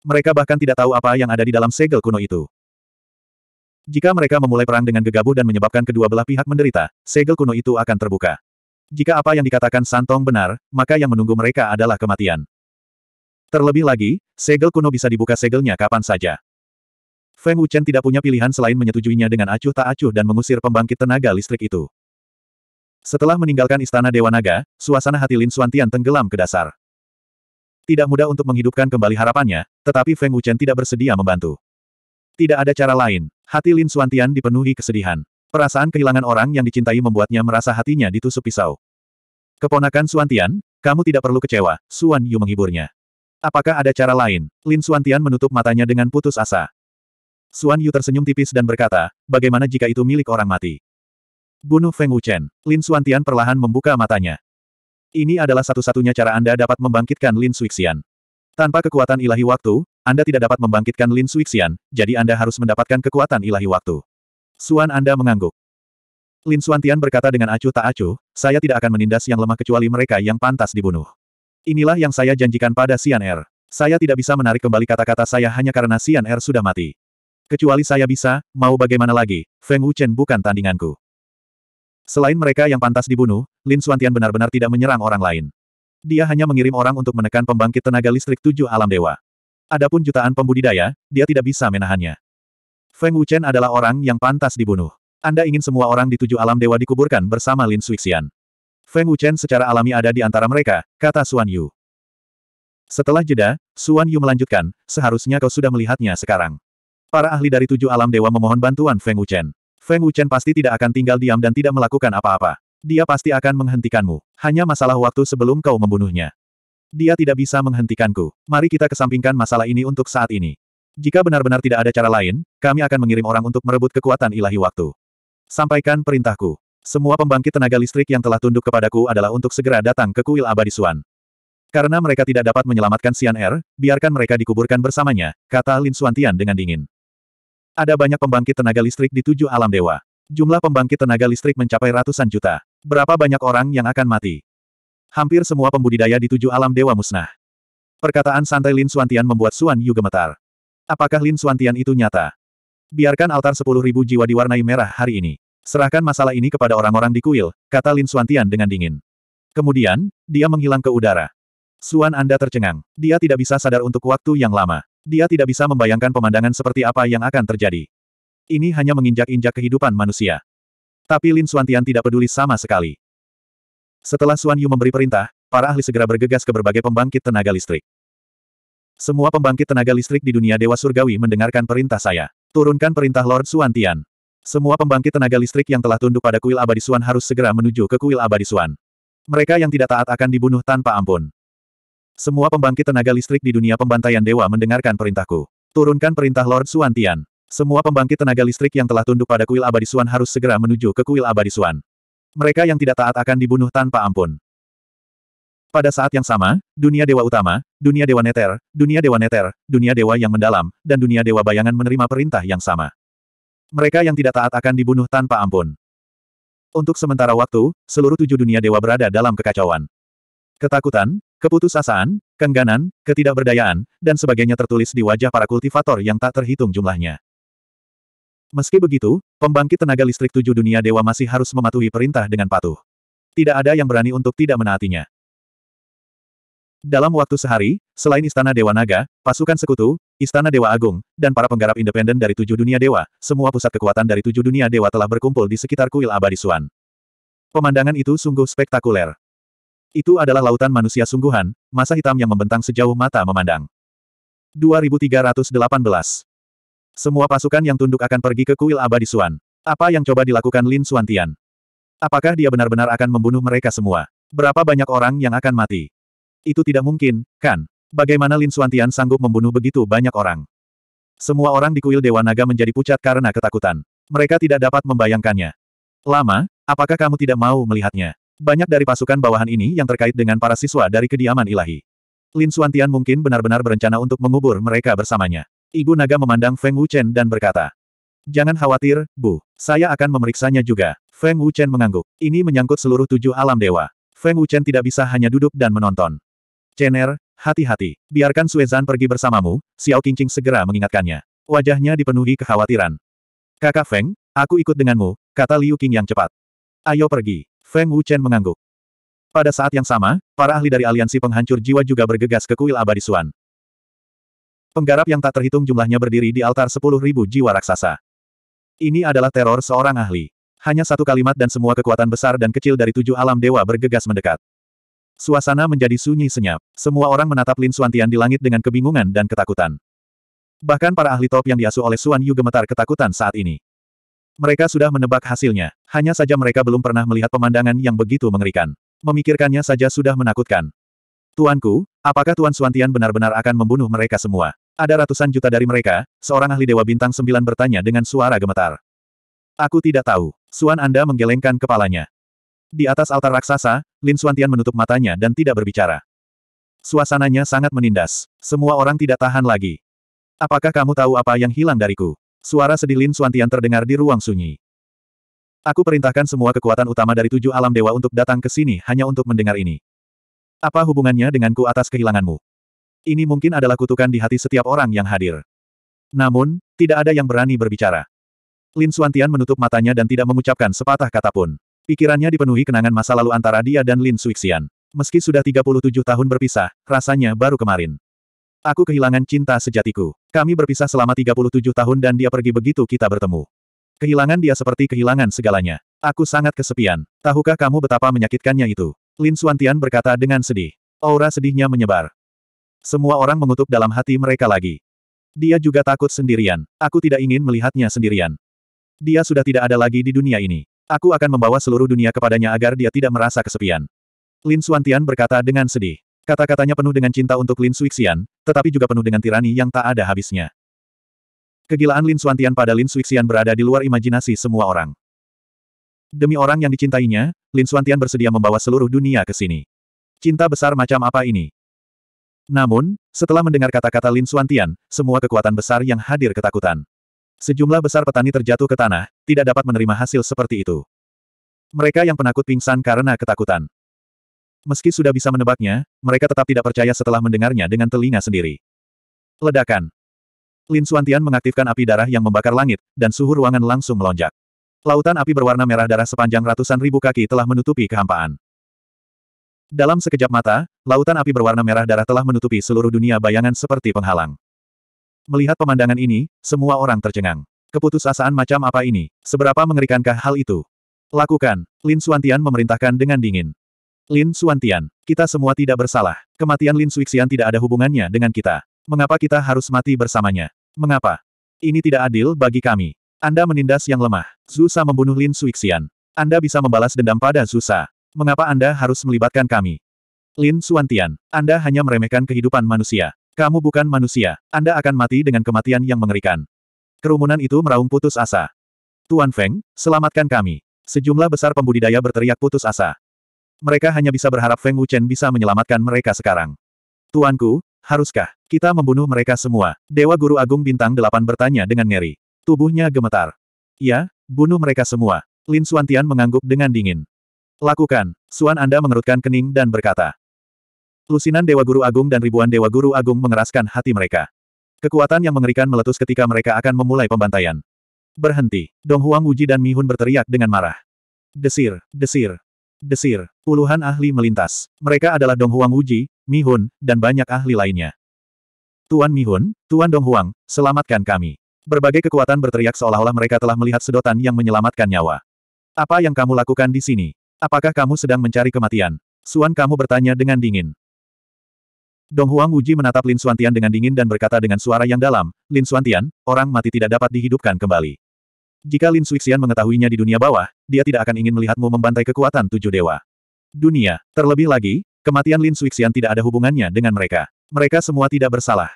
Mereka bahkan tidak tahu apa yang ada di dalam segel kuno itu. Jika mereka memulai perang dengan gegabah dan menyebabkan kedua belah pihak menderita, segel kuno itu akan terbuka. Jika apa yang dikatakan Santong benar, maka yang menunggu mereka adalah kematian. Terlebih lagi, segel kuno bisa dibuka segelnya kapan saja. Feng Wuchen tidak punya pilihan selain menyetujuinya dengan acuh tak acuh dan mengusir pembangkit tenaga listrik itu. Setelah meninggalkan istana Dewa Naga, suasana hati Lin Suantian tenggelam ke dasar. Tidak mudah untuk menghidupkan kembali harapannya, tetapi Feng Wuchen tidak bersedia membantu. Tidak ada cara lain, hati Lin Suantian dipenuhi kesedihan. Perasaan kehilangan orang yang dicintai membuatnya merasa hatinya ditusuk pisau. Keponakan Suantian, kamu tidak perlu kecewa, Suan Yu menghiburnya. Apakah ada cara lain? Lin Suantian menutup matanya dengan putus asa. Suan Yu tersenyum tipis dan berkata, bagaimana jika itu milik orang mati? Bunuh Feng Wuchen. Lin Tian perlahan membuka matanya. Ini adalah satu-satunya cara Anda dapat membangkitkan Lin Suixian. Tanpa kekuatan ilahi waktu, Anda tidak dapat membangkitkan Lin Suixian, jadi Anda harus mendapatkan kekuatan ilahi waktu. Suan Anda mengangguk. Lin Tian berkata dengan acuh tak acuh, saya tidak akan menindas yang lemah kecuali mereka yang pantas dibunuh. Inilah yang saya janjikan pada Xian Er. Saya tidak bisa menarik kembali kata-kata saya hanya karena Xian Er sudah mati. Kecuali saya bisa, mau bagaimana lagi, Feng Wuchen bukan tandinganku. Selain mereka yang pantas dibunuh, Lin Suantian benar-benar tidak menyerang orang lain. Dia hanya mengirim orang untuk menekan pembangkit tenaga listrik tujuh alam dewa. Adapun jutaan pembudidaya, dia tidak bisa menahannya. Feng Wuchen adalah orang yang pantas dibunuh. Anda ingin semua orang di tujuh alam dewa dikuburkan bersama Lin Suixian. Feng Wuchen secara alami ada di antara mereka, kata Suan Yu. Setelah jeda, Suan Yu melanjutkan, seharusnya kau sudah melihatnya sekarang. Para ahli dari tujuh alam dewa memohon bantuan Feng Wuchen. Feng Wuchen pasti tidak akan tinggal diam dan tidak melakukan apa-apa. Dia pasti akan menghentikanmu. Hanya masalah waktu sebelum kau membunuhnya. Dia tidak bisa menghentikanku. Mari kita kesampingkan masalah ini untuk saat ini. Jika benar-benar tidak ada cara lain, kami akan mengirim orang untuk merebut kekuatan ilahi waktu. Sampaikan perintahku. Semua pembangkit tenaga listrik yang telah tunduk kepadaku adalah untuk segera datang ke kuil abadi Suan. Karena mereka tidak dapat menyelamatkan Xian Er, biarkan mereka dikuburkan bersamanya, kata Lin Suantian dengan dingin. Ada banyak pembangkit tenaga listrik di tujuh alam dewa. Jumlah pembangkit tenaga listrik mencapai ratusan juta. Berapa banyak orang yang akan mati? Hampir semua pembudidaya di tujuh alam dewa musnah. Perkataan santai Lin Suantian membuat Suan Yu gemetar. Apakah Lin Suantian itu nyata? Biarkan altar sepuluh ribu jiwa diwarnai merah hari ini. Serahkan masalah ini kepada orang-orang di kuil, kata Lin Suantian dengan dingin. Kemudian, dia menghilang ke udara. Suan Anda tercengang. Dia tidak bisa sadar untuk waktu yang lama. Dia tidak bisa membayangkan pemandangan seperti apa yang akan terjadi. Ini hanya menginjak-injak kehidupan manusia. Tapi Lin Suantian tidak peduli sama sekali. Setelah Suan Yu memberi perintah, para ahli segera bergegas ke berbagai pembangkit tenaga listrik. Semua pembangkit tenaga listrik di dunia Dewa Surgawi mendengarkan perintah saya. Turunkan perintah Lord Tian. Semua pembangkit tenaga listrik yang telah tunduk pada kuil abadi Suan harus segera menuju ke kuil abadi Suan. Mereka yang tidak taat akan dibunuh tanpa ampun. Semua pembangkit tenaga listrik di dunia pembantaian dewa mendengarkan perintahku. Turunkan perintah Lord Suan Tian. Semua pembangkit tenaga listrik yang telah tunduk pada kuil abadi Suan harus segera menuju ke kuil abadi Suan. Mereka yang tidak taat akan dibunuh tanpa ampun. Pada saat yang sama, dunia dewa utama, dunia dewa neter, dunia dewa neter, dunia dewa yang mendalam, dan dunia dewa bayangan menerima perintah yang sama. Mereka yang tidak taat akan dibunuh tanpa ampun. Untuk sementara waktu, seluruh tujuh dunia dewa berada dalam kekacauan. Ketakutan, Keputusasaan, kengganan, ketidakberdayaan, dan sebagainya tertulis di wajah para kultivator yang tak terhitung jumlahnya. Meski begitu, pembangkit tenaga listrik tujuh dunia dewa masih harus mematuhi perintah dengan patuh. Tidak ada yang berani untuk tidak menaatinya. Dalam waktu sehari, selain Istana Dewa Naga, pasukan sekutu, Istana Dewa Agung, dan para penggarap independen dari tujuh dunia dewa, semua pusat kekuatan dari tujuh dunia dewa telah berkumpul di sekitar kuil abadi Suan. Pemandangan itu sungguh spektakuler. Itu adalah lautan manusia sungguhan, masa hitam yang membentang sejauh mata memandang. 2318 Semua pasukan yang tunduk akan pergi ke kuil abadi Suan. Apa yang coba dilakukan Lin Suantian? Apakah dia benar-benar akan membunuh mereka semua? Berapa banyak orang yang akan mati? Itu tidak mungkin, kan? Bagaimana Lin Suantian sanggup membunuh begitu banyak orang? Semua orang di kuil Dewa Naga menjadi pucat karena ketakutan. Mereka tidak dapat membayangkannya. Lama, apakah kamu tidak mau melihatnya? Banyak dari pasukan bawahan ini yang terkait dengan para siswa dari kediaman ilahi. Lin Suantian mungkin benar-benar berencana untuk mengubur mereka bersamanya. Ibu naga memandang Feng Wuchen dan berkata, Jangan khawatir, Bu. Saya akan memeriksanya juga. Feng Wuchen mengangguk. Ini menyangkut seluruh tujuh alam dewa. Feng Wuchen tidak bisa hanya duduk dan menonton. Chen'er, hati-hati. Biarkan Suezan pergi bersamamu, Xiao Qingqing segera mengingatkannya. Wajahnya dipenuhi kekhawatiran. Kakak Feng, aku ikut denganmu, kata Liu Qing yang cepat. Ayo pergi. Feng Wuchen mengangguk. Pada saat yang sama, para ahli dari aliansi penghancur jiwa juga bergegas ke kuil abadi Suan. Penggarap yang tak terhitung jumlahnya berdiri di altar sepuluh ribu jiwa raksasa. Ini adalah teror seorang ahli. Hanya satu kalimat dan semua kekuatan besar dan kecil dari tujuh alam dewa bergegas mendekat. Suasana menjadi sunyi senyap. Semua orang menatap Lin Suantian di langit dengan kebingungan dan ketakutan. Bahkan para ahli top yang diasuh oleh Suan Yu gemetar ketakutan saat ini. Mereka sudah menebak hasilnya, hanya saja mereka belum pernah melihat pemandangan yang begitu mengerikan. Memikirkannya saja sudah menakutkan. Tuanku, apakah Tuan Suantian benar-benar akan membunuh mereka semua? Ada ratusan juta dari mereka, seorang ahli Dewa Bintang Sembilan bertanya dengan suara gemetar. Aku tidak tahu. Suan Anda menggelengkan kepalanya. Di atas altar raksasa, Lin Suantian menutup matanya dan tidak berbicara. Suasananya sangat menindas. Semua orang tidak tahan lagi. Apakah kamu tahu apa yang hilang dariku? Suara sedih Lin Suantian terdengar di ruang sunyi. Aku perintahkan semua kekuatan utama dari tujuh alam dewa untuk datang ke sini hanya untuk mendengar ini. Apa hubungannya denganku atas kehilanganmu? Ini mungkin adalah kutukan di hati setiap orang yang hadir. Namun, tidak ada yang berani berbicara. Lin Suantian menutup matanya dan tidak mengucapkan sepatah kata pun. Pikirannya dipenuhi kenangan masa lalu antara dia dan Lin Suixian. Meski sudah 37 tahun berpisah, rasanya baru kemarin. Aku kehilangan cinta sejatiku. Kami berpisah selama 37 tahun dan dia pergi begitu kita bertemu. Kehilangan dia seperti kehilangan segalanya. Aku sangat kesepian. Tahukah kamu betapa menyakitkannya itu? Lin Suantian berkata dengan sedih. Aura sedihnya menyebar. Semua orang mengutuk dalam hati mereka lagi. Dia juga takut sendirian. Aku tidak ingin melihatnya sendirian. Dia sudah tidak ada lagi di dunia ini. Aku akan membawa seluruh dunia kepadanya agar dia tidak merasa kesepian. Lin Suantian berkata dengan sedih. Kata-katanya penuh dengan cinta untuk Lin Suixian, tetapi juga penuh dengan tirani yang tak ada habisnya. Kegilaan Lin Suantian pada Lin Suixian berada di luar imajinasi semua orang. Demi orang yang dicintainya, Lin Suantian bersedia membawa seluruh dunia ke sini. Cinta besar macam apa ini? Namun, setelah mendengar kata-kata Lin Suantian, semua kekuatan besar yang hadir ketakutan. Sejumlah besar petani terjatuh ke tanah, tidak dapat menerima hasil seperti itu. Mereka yang penakut pingsan karena ketakutan. Meski sudah bisa menebaknya, mereka tetap tidak percaya setelah mendengarnya dengan telinga sendiri. Ledakan. Lin Suantian mengaktifkan api darah yang membakar langit, dan suhu ruangan langsung melonjak. Lautan api berwarna merah darah sepanjang ratusan ribu kaki telah menutupi kehampaan. Dalam sekejap mata, lautan api berwarna merah darah telah menutupi seluruh dunia bayangan seperti penghalang. Melihat pemandangan ini, semua orang tercengang. Keputusasaan macam apa ini? Seberapa mengerikankah hal itu? Lakukan, Lin Suantian memerintahkan dengan dingin. Lin Suantian, kita semua tidak bersalah. Kematian Lin Suixian tidak ada hubungannya dengan kita. Mengapa kita harus mati bersamanya? Mengapa? Ini tidak adil bagi kami. Anda menindas yang lemah. Zusa membunuh Lin Suixian. Anda bisa membalas dendam pada Zusa. Mengapa Anda harus melibatkan kami? Lin Suantian, Anda hanya meremehkan kehidupan manusia. Kamu bukan manusia. Anda akan mati dengan kematian yang mengerikan. Kerumunan itu meraung putus asa. Tuan Feng, selamatkan kami. Sejumlah besar pembudidaya berteriak putus asa. Mereka hanya bisa berharap Feng Wuchen bisa menyelamatkan mereka sekarang. Tuanku, haruskah kita membunuh mereka semua? Dewa Guru Agung Bintang Delapan bertanya dengan ngeri. Tubuhnya gemetar. Ya, bunuh mereka semua. Lin Suantian mengangguk dengan dingin. Lakukan. Suan Anda mengerutkan kening dan berkata. Lusinan Dewa Guru Agung dan ribuan Dewa Guru Agung mengeraskan hati mereka. Kekuatan yang mengerikan meletus ketika mereka akan memulai pembantaian. Berhenti. Dong Huang Wuji dan Mi Hun berteriak dengan marah. Desir, desir, Desir. Puluhan ahli melintas. Mereka adalah Dong Huang Wuji, Mi Hun, dan banyak ahli lainnya. Tuan Mi Hun, Tuan Dong Huang, selamatkan kami. Berbagai kekuatan berteriak seolah-olah mereka telah melihat sedotan yang menyelamatkan nyawa. Apa yang kamu lakukan di sini? Apakah kamu sedang mencari kematian? Suan kamu bertanya dengan dingin. Dong Huang Wuji menatap Lin Suantian dengan dingin dan berkata dengan suara yang dalam, Lin Suantian, orang mati tidak dapat dihidupkan kembali. Jika Lin Suixian mengetahuinya di dunia bawah, dia tidak akan ingin melihatmu membantai kekuatan tujuh dewa. Dunia, terlebih lagi, kematian Lin Suixian tidak ada hubungannya dengan mereka. Mereka semua tidak bersalah.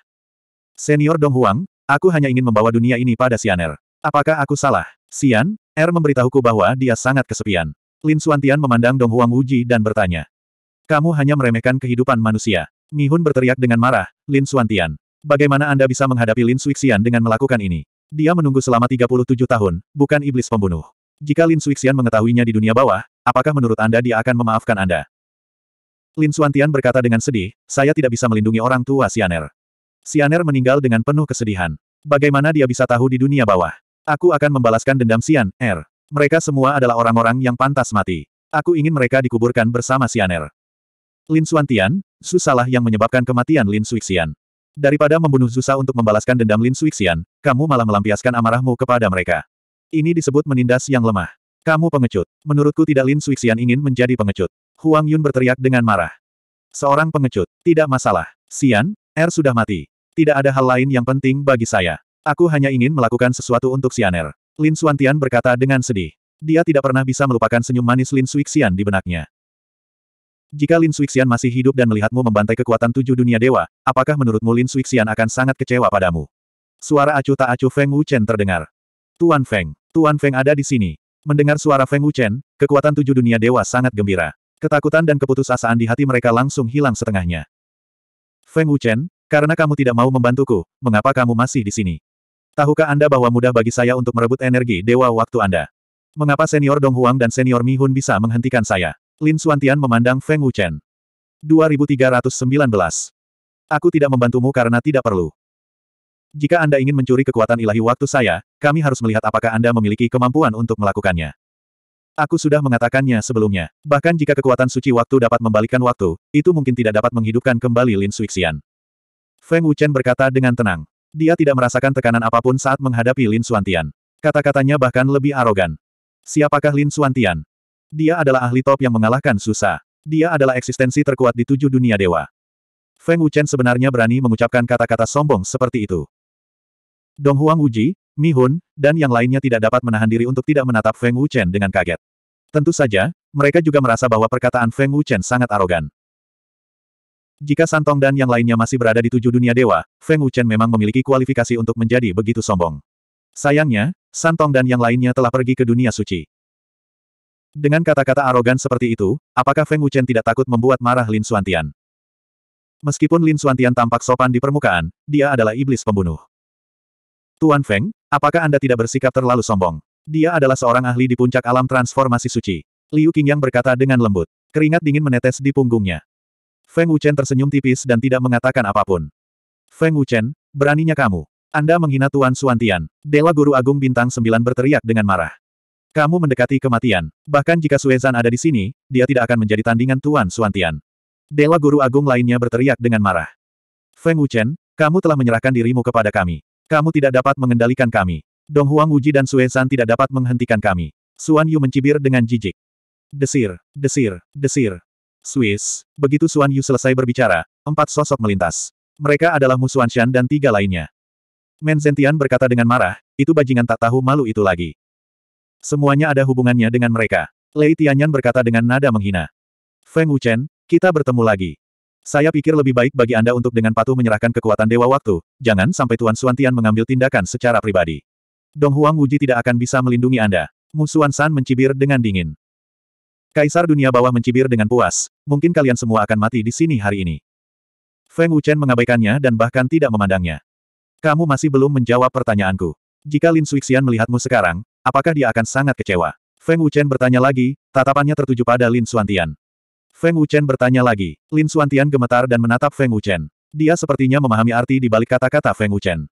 Senior Dong Huang, aku hanya ingin membawa dunia ini pada Sianer. Apakah aku salah? Sian, Er memberitahuku bahwa dia sangat kesepian. Lin Suantian memandang Dong Huang Wuji dan bertanya. Kamu hanya meremehkan kehidupan manusia. Mihun berteriak dengan marah, Lin Suantian. Bagaimana Anda bisa menghadapi Lin Suixian dengan melakukan ini? Dia menunggu selama 37 tahun, bukan iblis pembunuh. Jika Lin Suixian mengetahuinya di dunia bawah, apakah menurut Anda dia akan memaafkan Anda? Lin Suantian berkata dengan sedih, saya tidak bisa melindungi orang tua Sianer. Sianer meninggal dengan penuh kesedihan. Bagaimana dia bisa tahu di dunia bawah? Aku akan membalaskan dendam Sian, Er. Mereka semua adalah orang-orang yang pantas mati. Aku ingin mereka dikuburkan bersama Sianer. Lin Suantian, susalah yang menyebabkan kematian Lin Suixian. Daripada membunuh Zusa untuk membalaskan dendam Lin Suixian, kamu malah melampiaskan amarahmu kepada mereka. Ini disebut menindas yang lemah. Kamu pengecut. Menurutku tidak Lin Suixian ingin menjadi pengecut. Huang Yun berteriak dengan marah. Seorang pengecut. Tidak masalah. Xian, Er sudah mati. Tidak ada hal lain yang penting bagi saya. Aku hanya ingin melakukan sesuatu untuk Xian Er. Lin Suantian berkata dengan sedih. Dia tidak pernah bisa melupakan senyum manis Lin Suixian di benaknya. Jika Lin Suixian masih hidup dan melihatmu membantai kekuatan tujuh dunia dewa, apakah menurutmu Lin Suixian akan sangat kecewa padamu? Suara acuh tak acuh Feng Wuchen terdengar. Tuan Feng, Tuan Feng ada di sini. Mendengar suara Feng Wuchen, kekuatan tujuh dunia dewa sangat gembira. Ketakutan dan keputusasaan di hati mereka langsung hilang setengahnya. Feng Wuchen, karena kamu tidak mau membantuku, mengapa kamu masih di sini? Tahukah Anda bahwa mudah bagi saya untuk merebut energi dewa waktu Anda? Mengapa senior Dong Huang dan senior Mi Hun bisa menghentikan saya? Lin Suantian memandang Feng Wuchen. 2319. Aku tidak membantumu karena tidak perlu. Jika Anda ingin mencuri kekuatan ilahi waktu saya, kami harus melihat apakah Anda memiliki kemampuan untuk melakukannya. Aku sudah mengatakannya sebelumnya. Bahkan jika kekuatan suci waktu dapat membalikkan waktu, itu mungkin tidak dapat menghidupkan kembali Lin Suixian. Feng Wuchen berkata dengan tenang. Dia tidak merasakan tekanan apapun saat menghadapi Lin Suantian. Kata-katanya bahkan lebih arogan. Siapakah Lin Suantian? Dia adalah ahli top yang mengalahkan Susa. Dia adalah eksistensi terkuat di tujuh dunia dewa. Feng Wuchen sebenarnya berani mengucapkan kata-kata sombong seperti itu. Dong Huang Wuji, Mi Hun, dan yang lainnya tidak dapat menahan diri untuk tidak menatap Feng Wuchen dengan kaget. Tentu saja, mereka juga merasa bahwa perkataan Feng Wuchen sangat arogan. Jika Santong dan yang lainnya masih berada di tujuh dunia dewa, Feng Wuchen memang memiliki kualifikasi untuk menjadi begitu sombong. Sayangnya, Santong dan yang lainnya telah pergi ke dunia suci. Dengan kata-kata arogan seperti itu, apakah Feng Wuchen tidak takut membuat marah Lin Suantian? Meskipun Lin Suantian tampak sopan di permukaan, dia adalah iblis pembunuh. Tuan Feng, apakah Anda tidak bersikap terlalu sombong? Dia adalah seorang ahli di puncak alam transformasi suci. Liu Qingyang berkata dengan lembut. Keringat dingin menetes di punggungnya. Feng Wuchen tersenyum tipis dan tidak mengatakan apapun. Feng Wuchen, beraninya kamu. Anda menghina Tuan Suantian. Dewa Guru Agung Bintang Sembilan berteriak dengan marah. Kamu mendekati kematian. Bahkan jika Suezan ada di sini, dia tidak akan menjadi tandingan Tuan Suantian. Dewa Guru Agung lainnya berteriak dengan marah. Feng Wuchen, kamu telah menyerahkan dirimu kepada kami. Kamu tidak dapat mengendalikan kami. Dong Huang Wuji dan Suezan tidak dapat menghentikan kami. Suan Yu mencibir dengan jijik. Desir, desir, desir. Swiss, begitu Suan Yu selesai berbicara, empat sosok melintas. Mereka adalah Mu Suanshan dan tiga lainnya. Men Zentian berkata dengan marah, itu bajingan tak tahu malu itu lagi. Semuanya ada hubungannya dengan mereka. Lei Tianyan berkata dengan nada menghina. Feng Wuchen, kita bertemu lagi. Saya pikir lebih baik bagi Anda untuk dengan patuh menyerahkan kekuatan Dewa Waktu, jangan sampai Tuan Tian mengambil tindakan secara pribadi. Dong Huang Wuji tidak akan bisa melindungi Anda. Musuan San mencibir dengan dingin. Kaisar dunia bawah mencibir dengan puas, mungkin kalian semua akan mati di sini hari ini. Feng Wuchen mengabaikannya dan bahkan tidak memandangnya. Kamu masih belum menjawab pertanyaanku. Jika Lin Suixian melihatmu sekarang, Apakah dia akan sangat kecewa? Feng Wuchen bertanya lagi, tatapannya tertuju pada Lin Suantian. Feng Wuchen bertanya lagi. Lin Suantian gemetar dan menatap Feng Wuchen. Dia sepertinya memahami arti di balik kata-kata Feng Wuchen.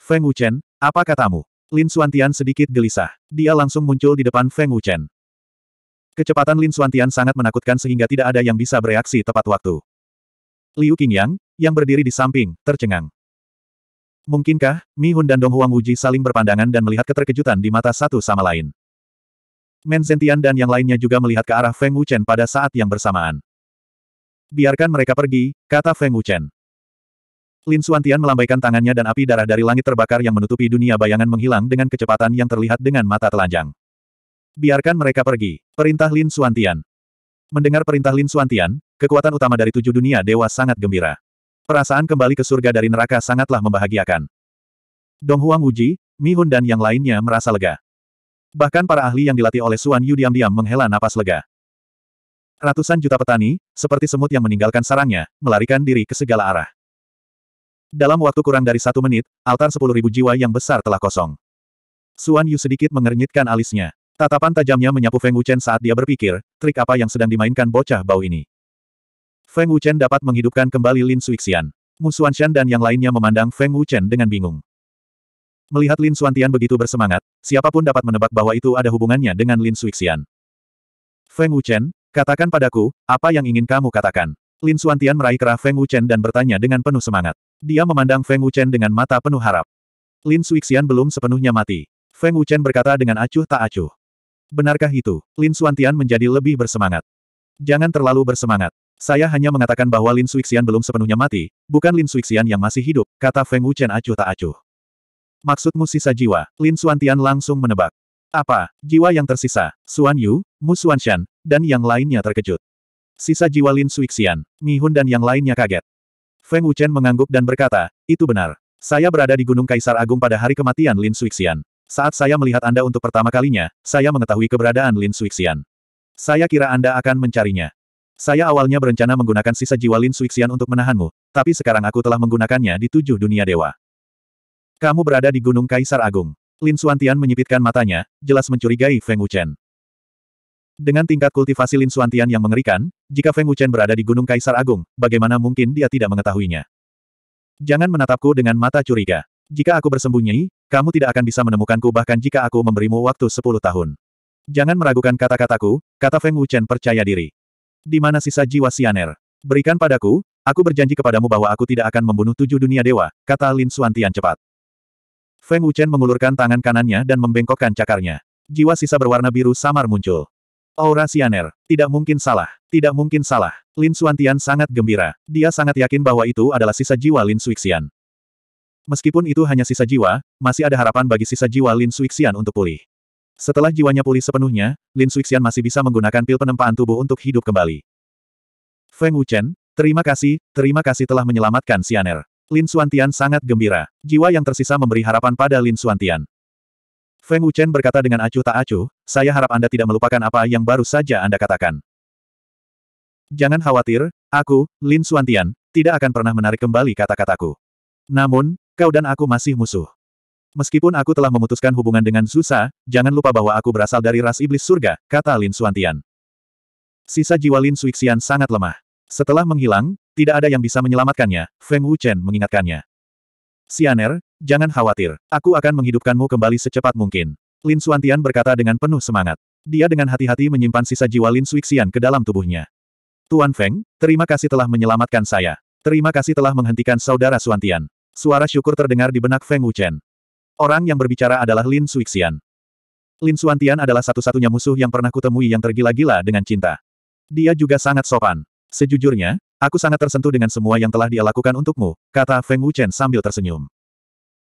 Feng Wuchen, apa katamu? Lin Suantian sedikit gelisah. Dia langsung muncul di depan Feng Wuchen. Kecepatan Lin Suantian sangat menakutkan sehingga tidak ada yang bisa bereaksi tepat waktu. Liu Qingyang, yang berdiri di samping, tercengang. Mungkinkah, Mi Hun dan Dong Huang Wuji saling berpandangan dan melihat keterkejutan di mata satu sama lain. Men Zentian dan yang lainnya juga melihat ke arah Feng Wuchen pada saat yang bersamaan. Biarkan mereka pergi, kata Feng Wuchen. Lin Suantian melambaikan tangannya dan api darah dari langit terbakar yang menutupi dunia bayangan menghilang dengan kecepatan yang terlihat dengan mata telanjang. Biarkan mereka pergi, perintah Lin Suantian. Mendengar perintah Lin Suantian, kekuatan utama dari tujuh dunia dewa sangat gembira. Perasaan kembali ke surga dari neraka sangatlah membahagiakan. Dong Huang Uji, Mi Hun dan yang lainnya merasa lega. Bahkan para ahli yang dilatih oleh Suan Yu diam-diam menghela napas lega. Ratusan juta petani, seperti semut yang meninggalkan sarangnya, melarikan diri ke segala arah. Dalam waktu kurang dari satu menit, altar sepuluh ribu jiwa yang besar telah kosong. Suan Yu sedikit mengernyitkan alisnya. Tatapan tajamnya menyapu Feng Wuchen saat dia berpikir, trik apa yang sedang dimainkan bocah bau ini. Feng Wuchen dapat menghidupkan kembali Lin Suixian. Mu Xuanshan dan yang lainnya memandang Feng Wuchen dengan bingung. Melihat Lin Suantian begitu bersemangat, siapapun dapat menebak bahwa itu ada hubungannya dengan Lin Suixian. Feng Wuchen, katakan padaku, apa yang ingin kamu katakan? Lin Suantian meraih kerah Feng Wuchen dan bertanya dengan penuh semangat. Dia memandang Feng Wuchen dengan mata penuh harap. Lin Suixian belum sepenuhnya mati. Feng Wuchen berkata dengan acuh tak acuh. Benarkah itu? Lin Suantian menjadi lebih bersemangat. Jangan terlalu bersemangat. Saya hanya mengatakan bahwa Lin Suixian belum sepenuhnya mati, bukan Lin Suixian yang masih hidup, kata Feng Wuchen acuh tak acuh. Maksudmu sisa jiwa? Lin Suantian langsung menebak. Apa, jiwa yang tersisa, Suan Yu, Mu Suanshan, dan yang lainnya terkejut. Sisa jiwa Lin Suixian, Mi Hun dan yang lainnya kaget. Feng Wuchen mengangguk dan berkata, itu benar. Saya berada di Gunung Kaisar Agung pada hari kematian Lin Suixian. Saat saya melihat Anda untuk pertama kalinya, saya mengetahui keberadaan Lin Suixian. Saya kira Anda akan mencarinya. Saya awalnya berencana menggunakan sisa jiwa Lin Suixian untuk menahanmu, tapi sekarang aku telah menggunakannya di tujuh dunia dewa. Kamu berada di Gunung Kaisar Agung. Lin Suantian menyipitkan matanya, jelas mencurigai Feng Wuchen. Dengan tingkat kultivasi Lin Suantian yang mengerikan, jika Feng Wuchen berada di Gunung Kaisar Agung, bagaimana mungkin dia tidak mengetahuinya? Jangan menatapku dengan mata curiga. Jika aku bersembunyi, kamu tidak akan bisa menemukanku bahkan jika aku memberimu waktu sepuluh tahun. Jangan meragukan kata-kataku, kata Feng Wuchen percaya diri. Di mana sisa jiwa Sianer? Berikan padaku, aku berjanji kepadamu bahwa aku tidak akan membunuh tujuh dunia dewa, kata Lin Suantian cepat. Feng Wuchen mengulurkan tangan kanannya dan membengkokkan cakarnya. Jiwa sisa berwarna biru samar muncul. Aura Sianer. Tidak mungkin salah. Tidak mungkin salah. Lin Suantian sangat gembira. Dia sangat yakin bahwa itu adalah sisa jiwa Lin Suixian. Meskipun itu hanya sisa jiwa, masih ada harapan bagi sisa jiwa Lin Suixian untuk pulih. Setelah jiwanya pulih sepenuhnya, Lin Suixian masih bisa menggunakan pil penempaan tubuh untuk hidup kembali. Feng Wuchen, terima kasih, terima kasih telah menyelamatkan Sianer. Lin Suantian sangat gembira. Jiwa yang tersisa memberi harapan pada Lin Suantian. Feng Wuchen berkata dengan acuh tak acuh, saya harap Anda tidak melupakan apa yang baru saja Anda katakan. Jangan khawatir, aku, Lin Suantian, tidak akan pernah menarik kembali kata-kataku. Namun, kau dan aku masih musuh. Meskipun aku telah memutuskan hubungan dengan Zusa, jangan lupa bahwa aku berasal dari ras iblis surga, kata Lin Suantian. Sisa jiwa Lin Suixian sangat lemah. Setelah menghilang, tidak ada yang bisa menyelamatkannya, Feng Wuchen mengingatkannya. Sianer, jangan khawatir, aku akan menghidupkanmu kembali secepat mungkin. Lin Suantian berkata dengan penuh semangat. Dia dengan hati-hati menyimpan sisa jiwa Lin Suixian ke dalam tubuhnya. Tuan Feng, terima kasih telah menyelamatkan saya. Terima kasih telah menghentikan saudara Suantian. Suara syukur terdengar di benak Feng Wuchen. Orang yang berbicara adalah Lin Suixian. Lin Suantian adalah satu-satunya musuh yang pernah kutemui yang tergila-gila dengan cinta. Dia juga sangat sopan. Sejujurnya, aku sangat tersentuh dengan semua yang telah dia lakukan untukmu, kata Feng Wuchen sambil tersenyum.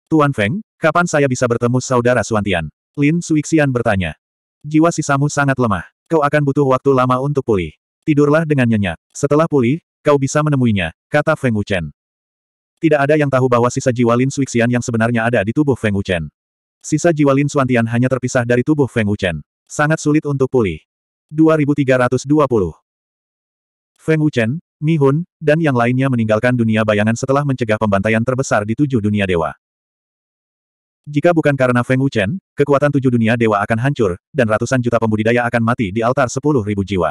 Tuan Feng, kapan saya bisa bertemu saudara Suantian? Lin Suixian bertanya. Jiwa sisamu sangat lemah. Kau akan butuh waktu lama untuk pulih. Tidurlah dengan nyenyak. Setelah pulih, kau bisa menemuinya, kata Feng Wuchen. Tidak ada yang tahu bahwa sisa jiwa Lin Suixian yang sebenarnya ada di tubuh Feng Wuchen. Sisa jiwa Lin Suantian hanya terpisah dari tubuh Feng Wuchen. Sangat sulit untuk pulih. 2320 Feng Wuchen, Mi Hun, dan yang lainnya meninggalkan dunia bayangan setelah mencegah pembantaian terbesar di tujuh dunia dewa. Jika bukan karena Feng Wuchen, kekuatan tujuh dunia dewa akan hancur, dan ratusan juta pembudidaya akan mati di altar sepuluh ribu jiwa.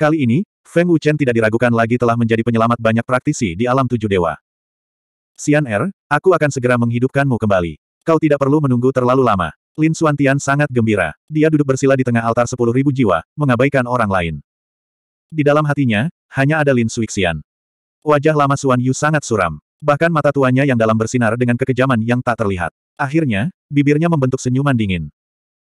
Kali ini, Feng Wuchen tidak diragukan lagi telah menjadi penyelamat banyak praktisi di alam tujuh dewa. Xian Er, aku akan segera menghidupkanmu kembali. Kau tidak perlu menunggu terlalu lama. Lin Xuantian sangat gembira. Dia duduk bersila di tengah altar sepuluh ribu jiwa, mengabaikan orang lain. Di dalam hatinya, hanya ada Lin Suixian. Wajah lama Xuan Yu sangat suram. Bahkan mata tuanya yang dalam bersinar dengan kekejaman yang tak terlihat. Akhirnya, bibirnya membentuk senyuman dingin.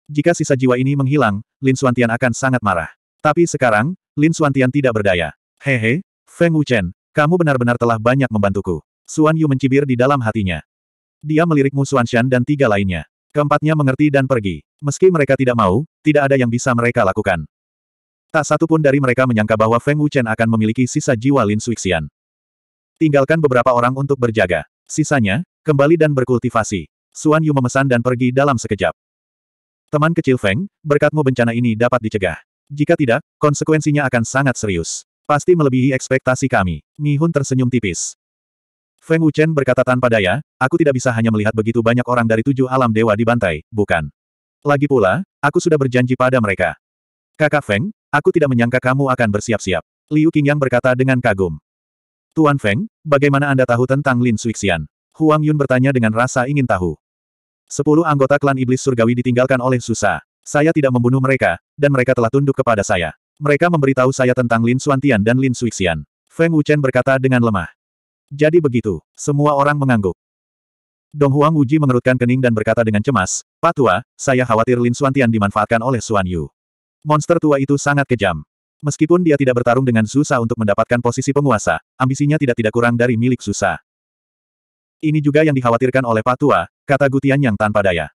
Jika sisa jiwa ini menghilang, Lin Xuantian akan sangat marah. Tapi sekarang, Lin Suantian tidak berdaya. Hehe, Feng Wuchen, kamu benar-benar telah banyak membantuku. Suan Yu mencibir di dalam hatinya. Dia melirik Mu Suanshan dan tiga lainnya. Keempatnya mengerti dan pergi. Meski mereka tidak mau, tidak ada yang bisa mereka lakukan. Tak satu pun dari mereka menyangka bahwa Feng Wuchen akan memiliki sisa jiwa Lin Suixian. Tinggalkan beberapa orang untuk berjaga. Sisanya, kembali dan berkultivasi. Suan Yu memesan dan pergi dalam sekejap. Teman kecil Feng, berkatmu bencana ini dapat dicegah. Jika tidak, konsekuensinya akan sangat serius. Pasti melebihi ekspektasi kami. Mi Mihun tersenyum tipis. Feng Wuchen berkata tanpa daya, aku tidak bisa hanya melihat begitu banyak orang dari tujuh alam dewa di dibantai, bukan? Lagi pula, aku sudah berjanji pada mereka. Kakak Feng, aku tidak menyangka kamu akan bersiap-siap. Liu Qingyang berkata dengan kagum. Tuan Feng, bagaimana Anda tahu tentang Lin Suixian? Huang Yun bertanya dengan rasa ingin tahu. Sepuluh anggota klan iblis surgawi ditinggalkan oleh Susa. Saya tidak membunuh mereka, dan mereka telah tunduk kepada saya. Mereka memberitahu saya tentang Lin Suantian dan Lin Suixian. Feng Wuchen berkata dengan lemah. Jadi begitu, semua orang mengangguk. Dong Huang Wuji mengerutkan kening dan berkata dengan cemas, Pak Tua, saya khawatir Lin Suantian dimanfaatkan oleh Suanyu. Yu. Monster tua itu sangat kejam. Meskipun dia tidak bertarung dengan Susa untuk mendapatkan posisi penguasa, ambisinya tidak-tidak kurang dari milik Susa. Ini juga yang dikhawatirkan oleh Pak Tua, kata Gutian yang tanpa daya.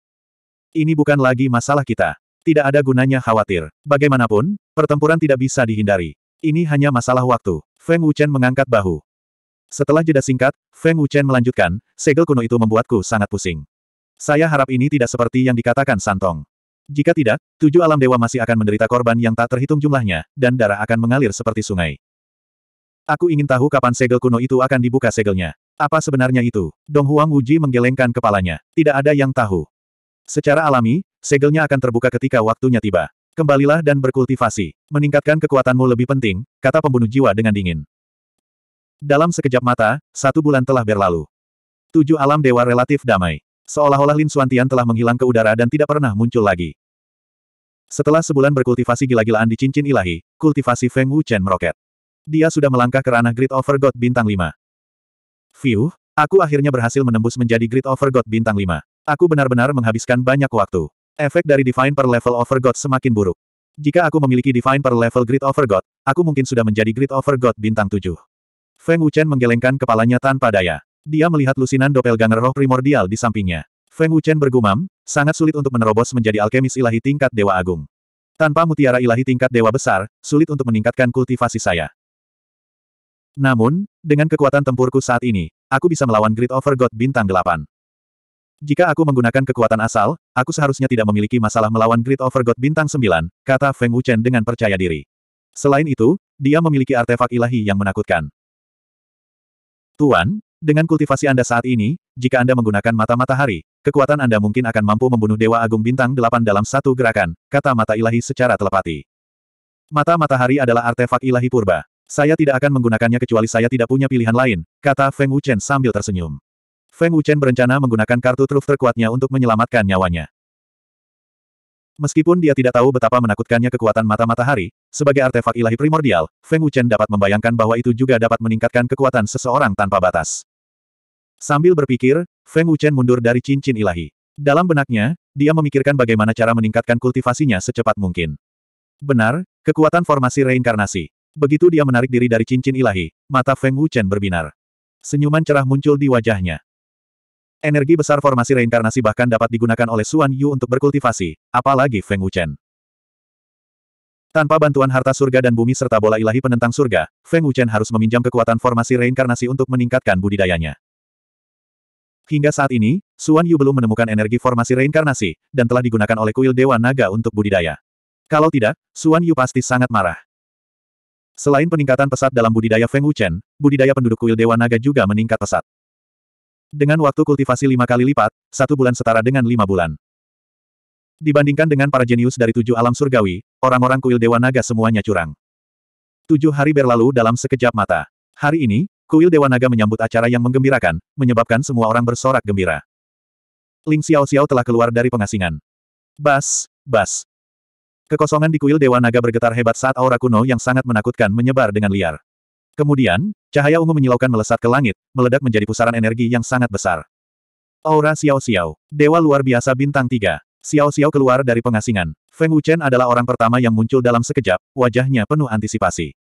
Ini bukan lagi masalah kita. Tidak ada gunanya khawatir. Bagaimanapun, pertempuran tidak bisa dihindari. Ini hanya masalah waktu. Feng Wuchen mengangkat bahu. Setelah jeda singkat, Feng Wuchen melanjutkan, segel kuno itu membuatku sangat pusing. Saya harap ini tidak seperti yang dikatakan Santong. Jika tidak, tujuh alam dewa masih akan menderita korban yang tak terhitung jumlahnya, dan darah akan mengalir seperti sungai. Aku ingin tahu kapan segel kuno itu akan dibuka segelnya. Apa sebenarnya itu? Dong Huang Wuji menggelengkan kepalanya. Tidak ada yang tahu. Secara alami, segelnya akan terbuka ketika waktunya tiba. Kembalilah dan berkultivasi. Meningkatkan kekuatanmu lebih penting, kata pembunuh jiwa dengan dingin. Dalam sekejap mata, satu bulan telah berlalu. Tujuh alam dewa relatif damai. Seolah-olah Lin Suantian telah menghilang ke udara dan tidak pernah muncul lagi. Setelah sebulan berkultivasi gila-gilaan di cincin ilahi, kultivasi Feng Wuchen meroket. Dia sudah melangkah ke ranah Great Over God bintang 5. Fiuh, aku akhirnya berhasil menembus menjadi Great Over God bintang 5. Aku benar-benar menghabiskan banyak waktu. Efek dari Divine per level Over God semakin buruk. Jika aku memiliki Divine per level Great Over God, aku mungkin sudah menjadi Great Over God bintang 7. Feng Wuchen menggelengkan kepalanya tanpa daya. Dia melihat lusinan doppelganger roh primordial di sampingnya. Feng Wuchen bergumam, sangat sulit untuk menerobos menjadi alkemis ilahi tingkat Dewa Agung. Tanpa mutiara ilahi tingkat Dewa Besar, sulit untuk meningkatkan kultivasi saya. Namun, dengan kekuatan tempurku saat ini, aku bisa melawan Great Over God bintang 8. Jika aku menggunakan kekuatan asal, aku seharusnya tidak memiliki masalah melawan Great Over God Bintang 9, kata Feng Wuchen dengan percaya diri. Selain itu, dia memiliki artefak ilahi yang menakutkan. Tuan, dengan kultivasi Anda saat ini, jika Anda menggunakan mata matahari, kekuatan Anda mungkin akan mampu membunuh Dewa Agung Bintang 8 dalam satu gerakan, kata mata ilahi secara telepati. Mata matahari adalah artefak ilahi purba. Saya tidak akan menggunakannya kecuali saya tidak punya pilihan lain, kata Feng Wuchen sambil tersenyum. Feng Wuchen berencana menggunakan kartu truf terkuatnya untuk menyelamatkan nyawanya. Meskipun dia tidak tahu betapa menakutkannya kekuatan mata matahari, sebagai artefak ilahi primordial, Feng Wuchen dapat membayangkan bahwa itu juga dapat meningkatkan kekuatan seseorang tanpa batas. Sambil berpikir, Feng Wuchen mundur dari cincin ilahi. Dalam benaknya, dia memikirkan bagaimana cara meningkatkan kultivasinya secepat mungkin. Benar, kekuatan formasi reinkarnasi. Begitu dia menarik diri dari cincin ilahi, mata Feng Wuchen berbinar. Senyuman cerah muncul di wajahnya. Energi besar formasi reinkarnasi bahkan dapat digunakan oleh Suan Yu untuk berkultivasi, apalagi Feng Wuchen. Tanpa bantuan harta surga dan bumi serta bola ilahi penentang surga, Feng Wuchen harus meminjam kekuatan formasi reinkarnasi untuk meningkatkan budidayanya. Hingga saat ini, Suan Yu belum menemukan energi formasi reinkarnasi, dan telah digunakan oleh kuil Dewa Naga untuk budidaya. Kalau tidak, Suan Yu pasti sangat marah. Selain peningkatan pesat dalam budidaya Feng Wuchen, budidaya penduduk kuil Dewa Naga juga meningkat pesat. Dengan waktu kultivasi lima kali lipat, satu bulan setara dengan lima bulan. Dibandingkan dengan para jenius dari tujuh alam surgawi, orang-orang kuil Dewa Naga semuanya curang. Tujuh hari berlalu dalam sekejap mata. Hari ini, kuil Dewa Naga menyambut acara yang menggembirakan, menyebabkan semua orang bersorak gembira. Ling Xiao Xiao telah keluar dari pengasingan. Bas, bas. Kekosongan di kuil Dewa Naga bergetar hebat saat aura kuno yang sangat menakutkan menyebar dengan liar. Kemudian, cahaya ungu menyilaukan melesat ke langit, meledak menjadi pusaran energi yang sangat besar. Aura Xiao Xiao, Dewa luar biasa bintang tiga. Xiao Xiao keluar dari pengasingan. Feng Wuchen adalah orang pertama yang muncul dalam sekejap, wajahnya penuh antisipasi.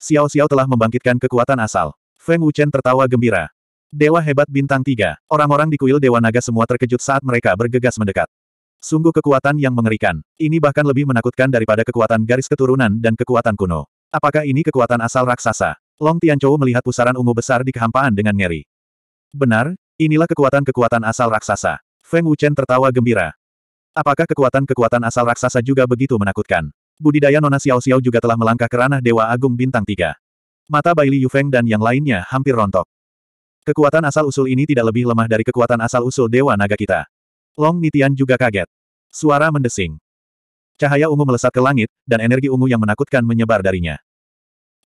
Xiao Xiao telah membangkitkan kekuatan asal. Feng Wuchen tertawa gembira. Dewa hebat bintang tiga. Orang-orang di kuil Dewa Naga semua terkejut saat mereka bergegas mendekat. Sungguh kekuatan yang mengerikan. Ini bahkan lebih menakutkan daripada kekuatan garis keturunan dan kekuatan kuno. Apakah ini kekuatan asal raksasa? Long Tianchou melihat pusaran ungu besar di kehampaan dengan ngeri. Benar, inilah kekuatan-kekuatan asal raksasa. Feng Wuchen tertawa gembira. Apakah kekuatan-kekuatan asal raksasa juga begitu menakutkan? Budidaya Nona Xiao Xiao juga telah melangkah ke ranah Dewa Agung Bintang 3. Mata Baili Yufeng dan yang lainnya hampir rontok. Kekuatan asal-usul ini tidak lebih lemah dari kekuatan asal-usul Dewa Naga kita. Long Nitian juga kaget. Suara mendesing. Cahaya ungu melesat ke langit, dan energi ungu yang menakutkan menyebar darinya.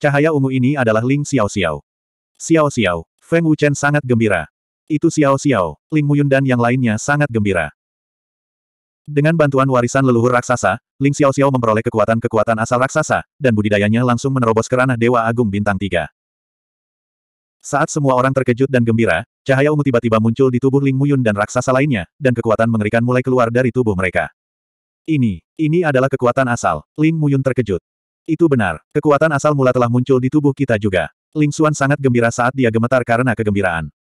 Cahaya ungu ini adalah Ling Xiao Xiao. Xiao Xiao, Feng Wuchen sangat gembira. Itu Xiao Xiao, Ling Muyun dan yang lainnya sangat gembira. Dengan bantuan warisan leluhur raksasa, Ling Xiao Xiao memperoleh kekuatan-kekuatan asal raksasa, dan budidayanya langsung menerobos kerana Dewa Agung Bintang Tiga. Saat semua orang terkejut dan gembira, cahaya ungu tiba-tiba muncul di tubuh Ling Muyun dan raksasa lainnya, dan kekuatan mengerikan mulai keluar dari tubuh mereka. Ini, ini adalah kekuatan asal. Ling Muyun terkejut. Itu benar, kekuatan asal mula telah muncul di tubuh kita juga. Ling Xuan sangat gembira saat dia gemetar karena kegembiraan.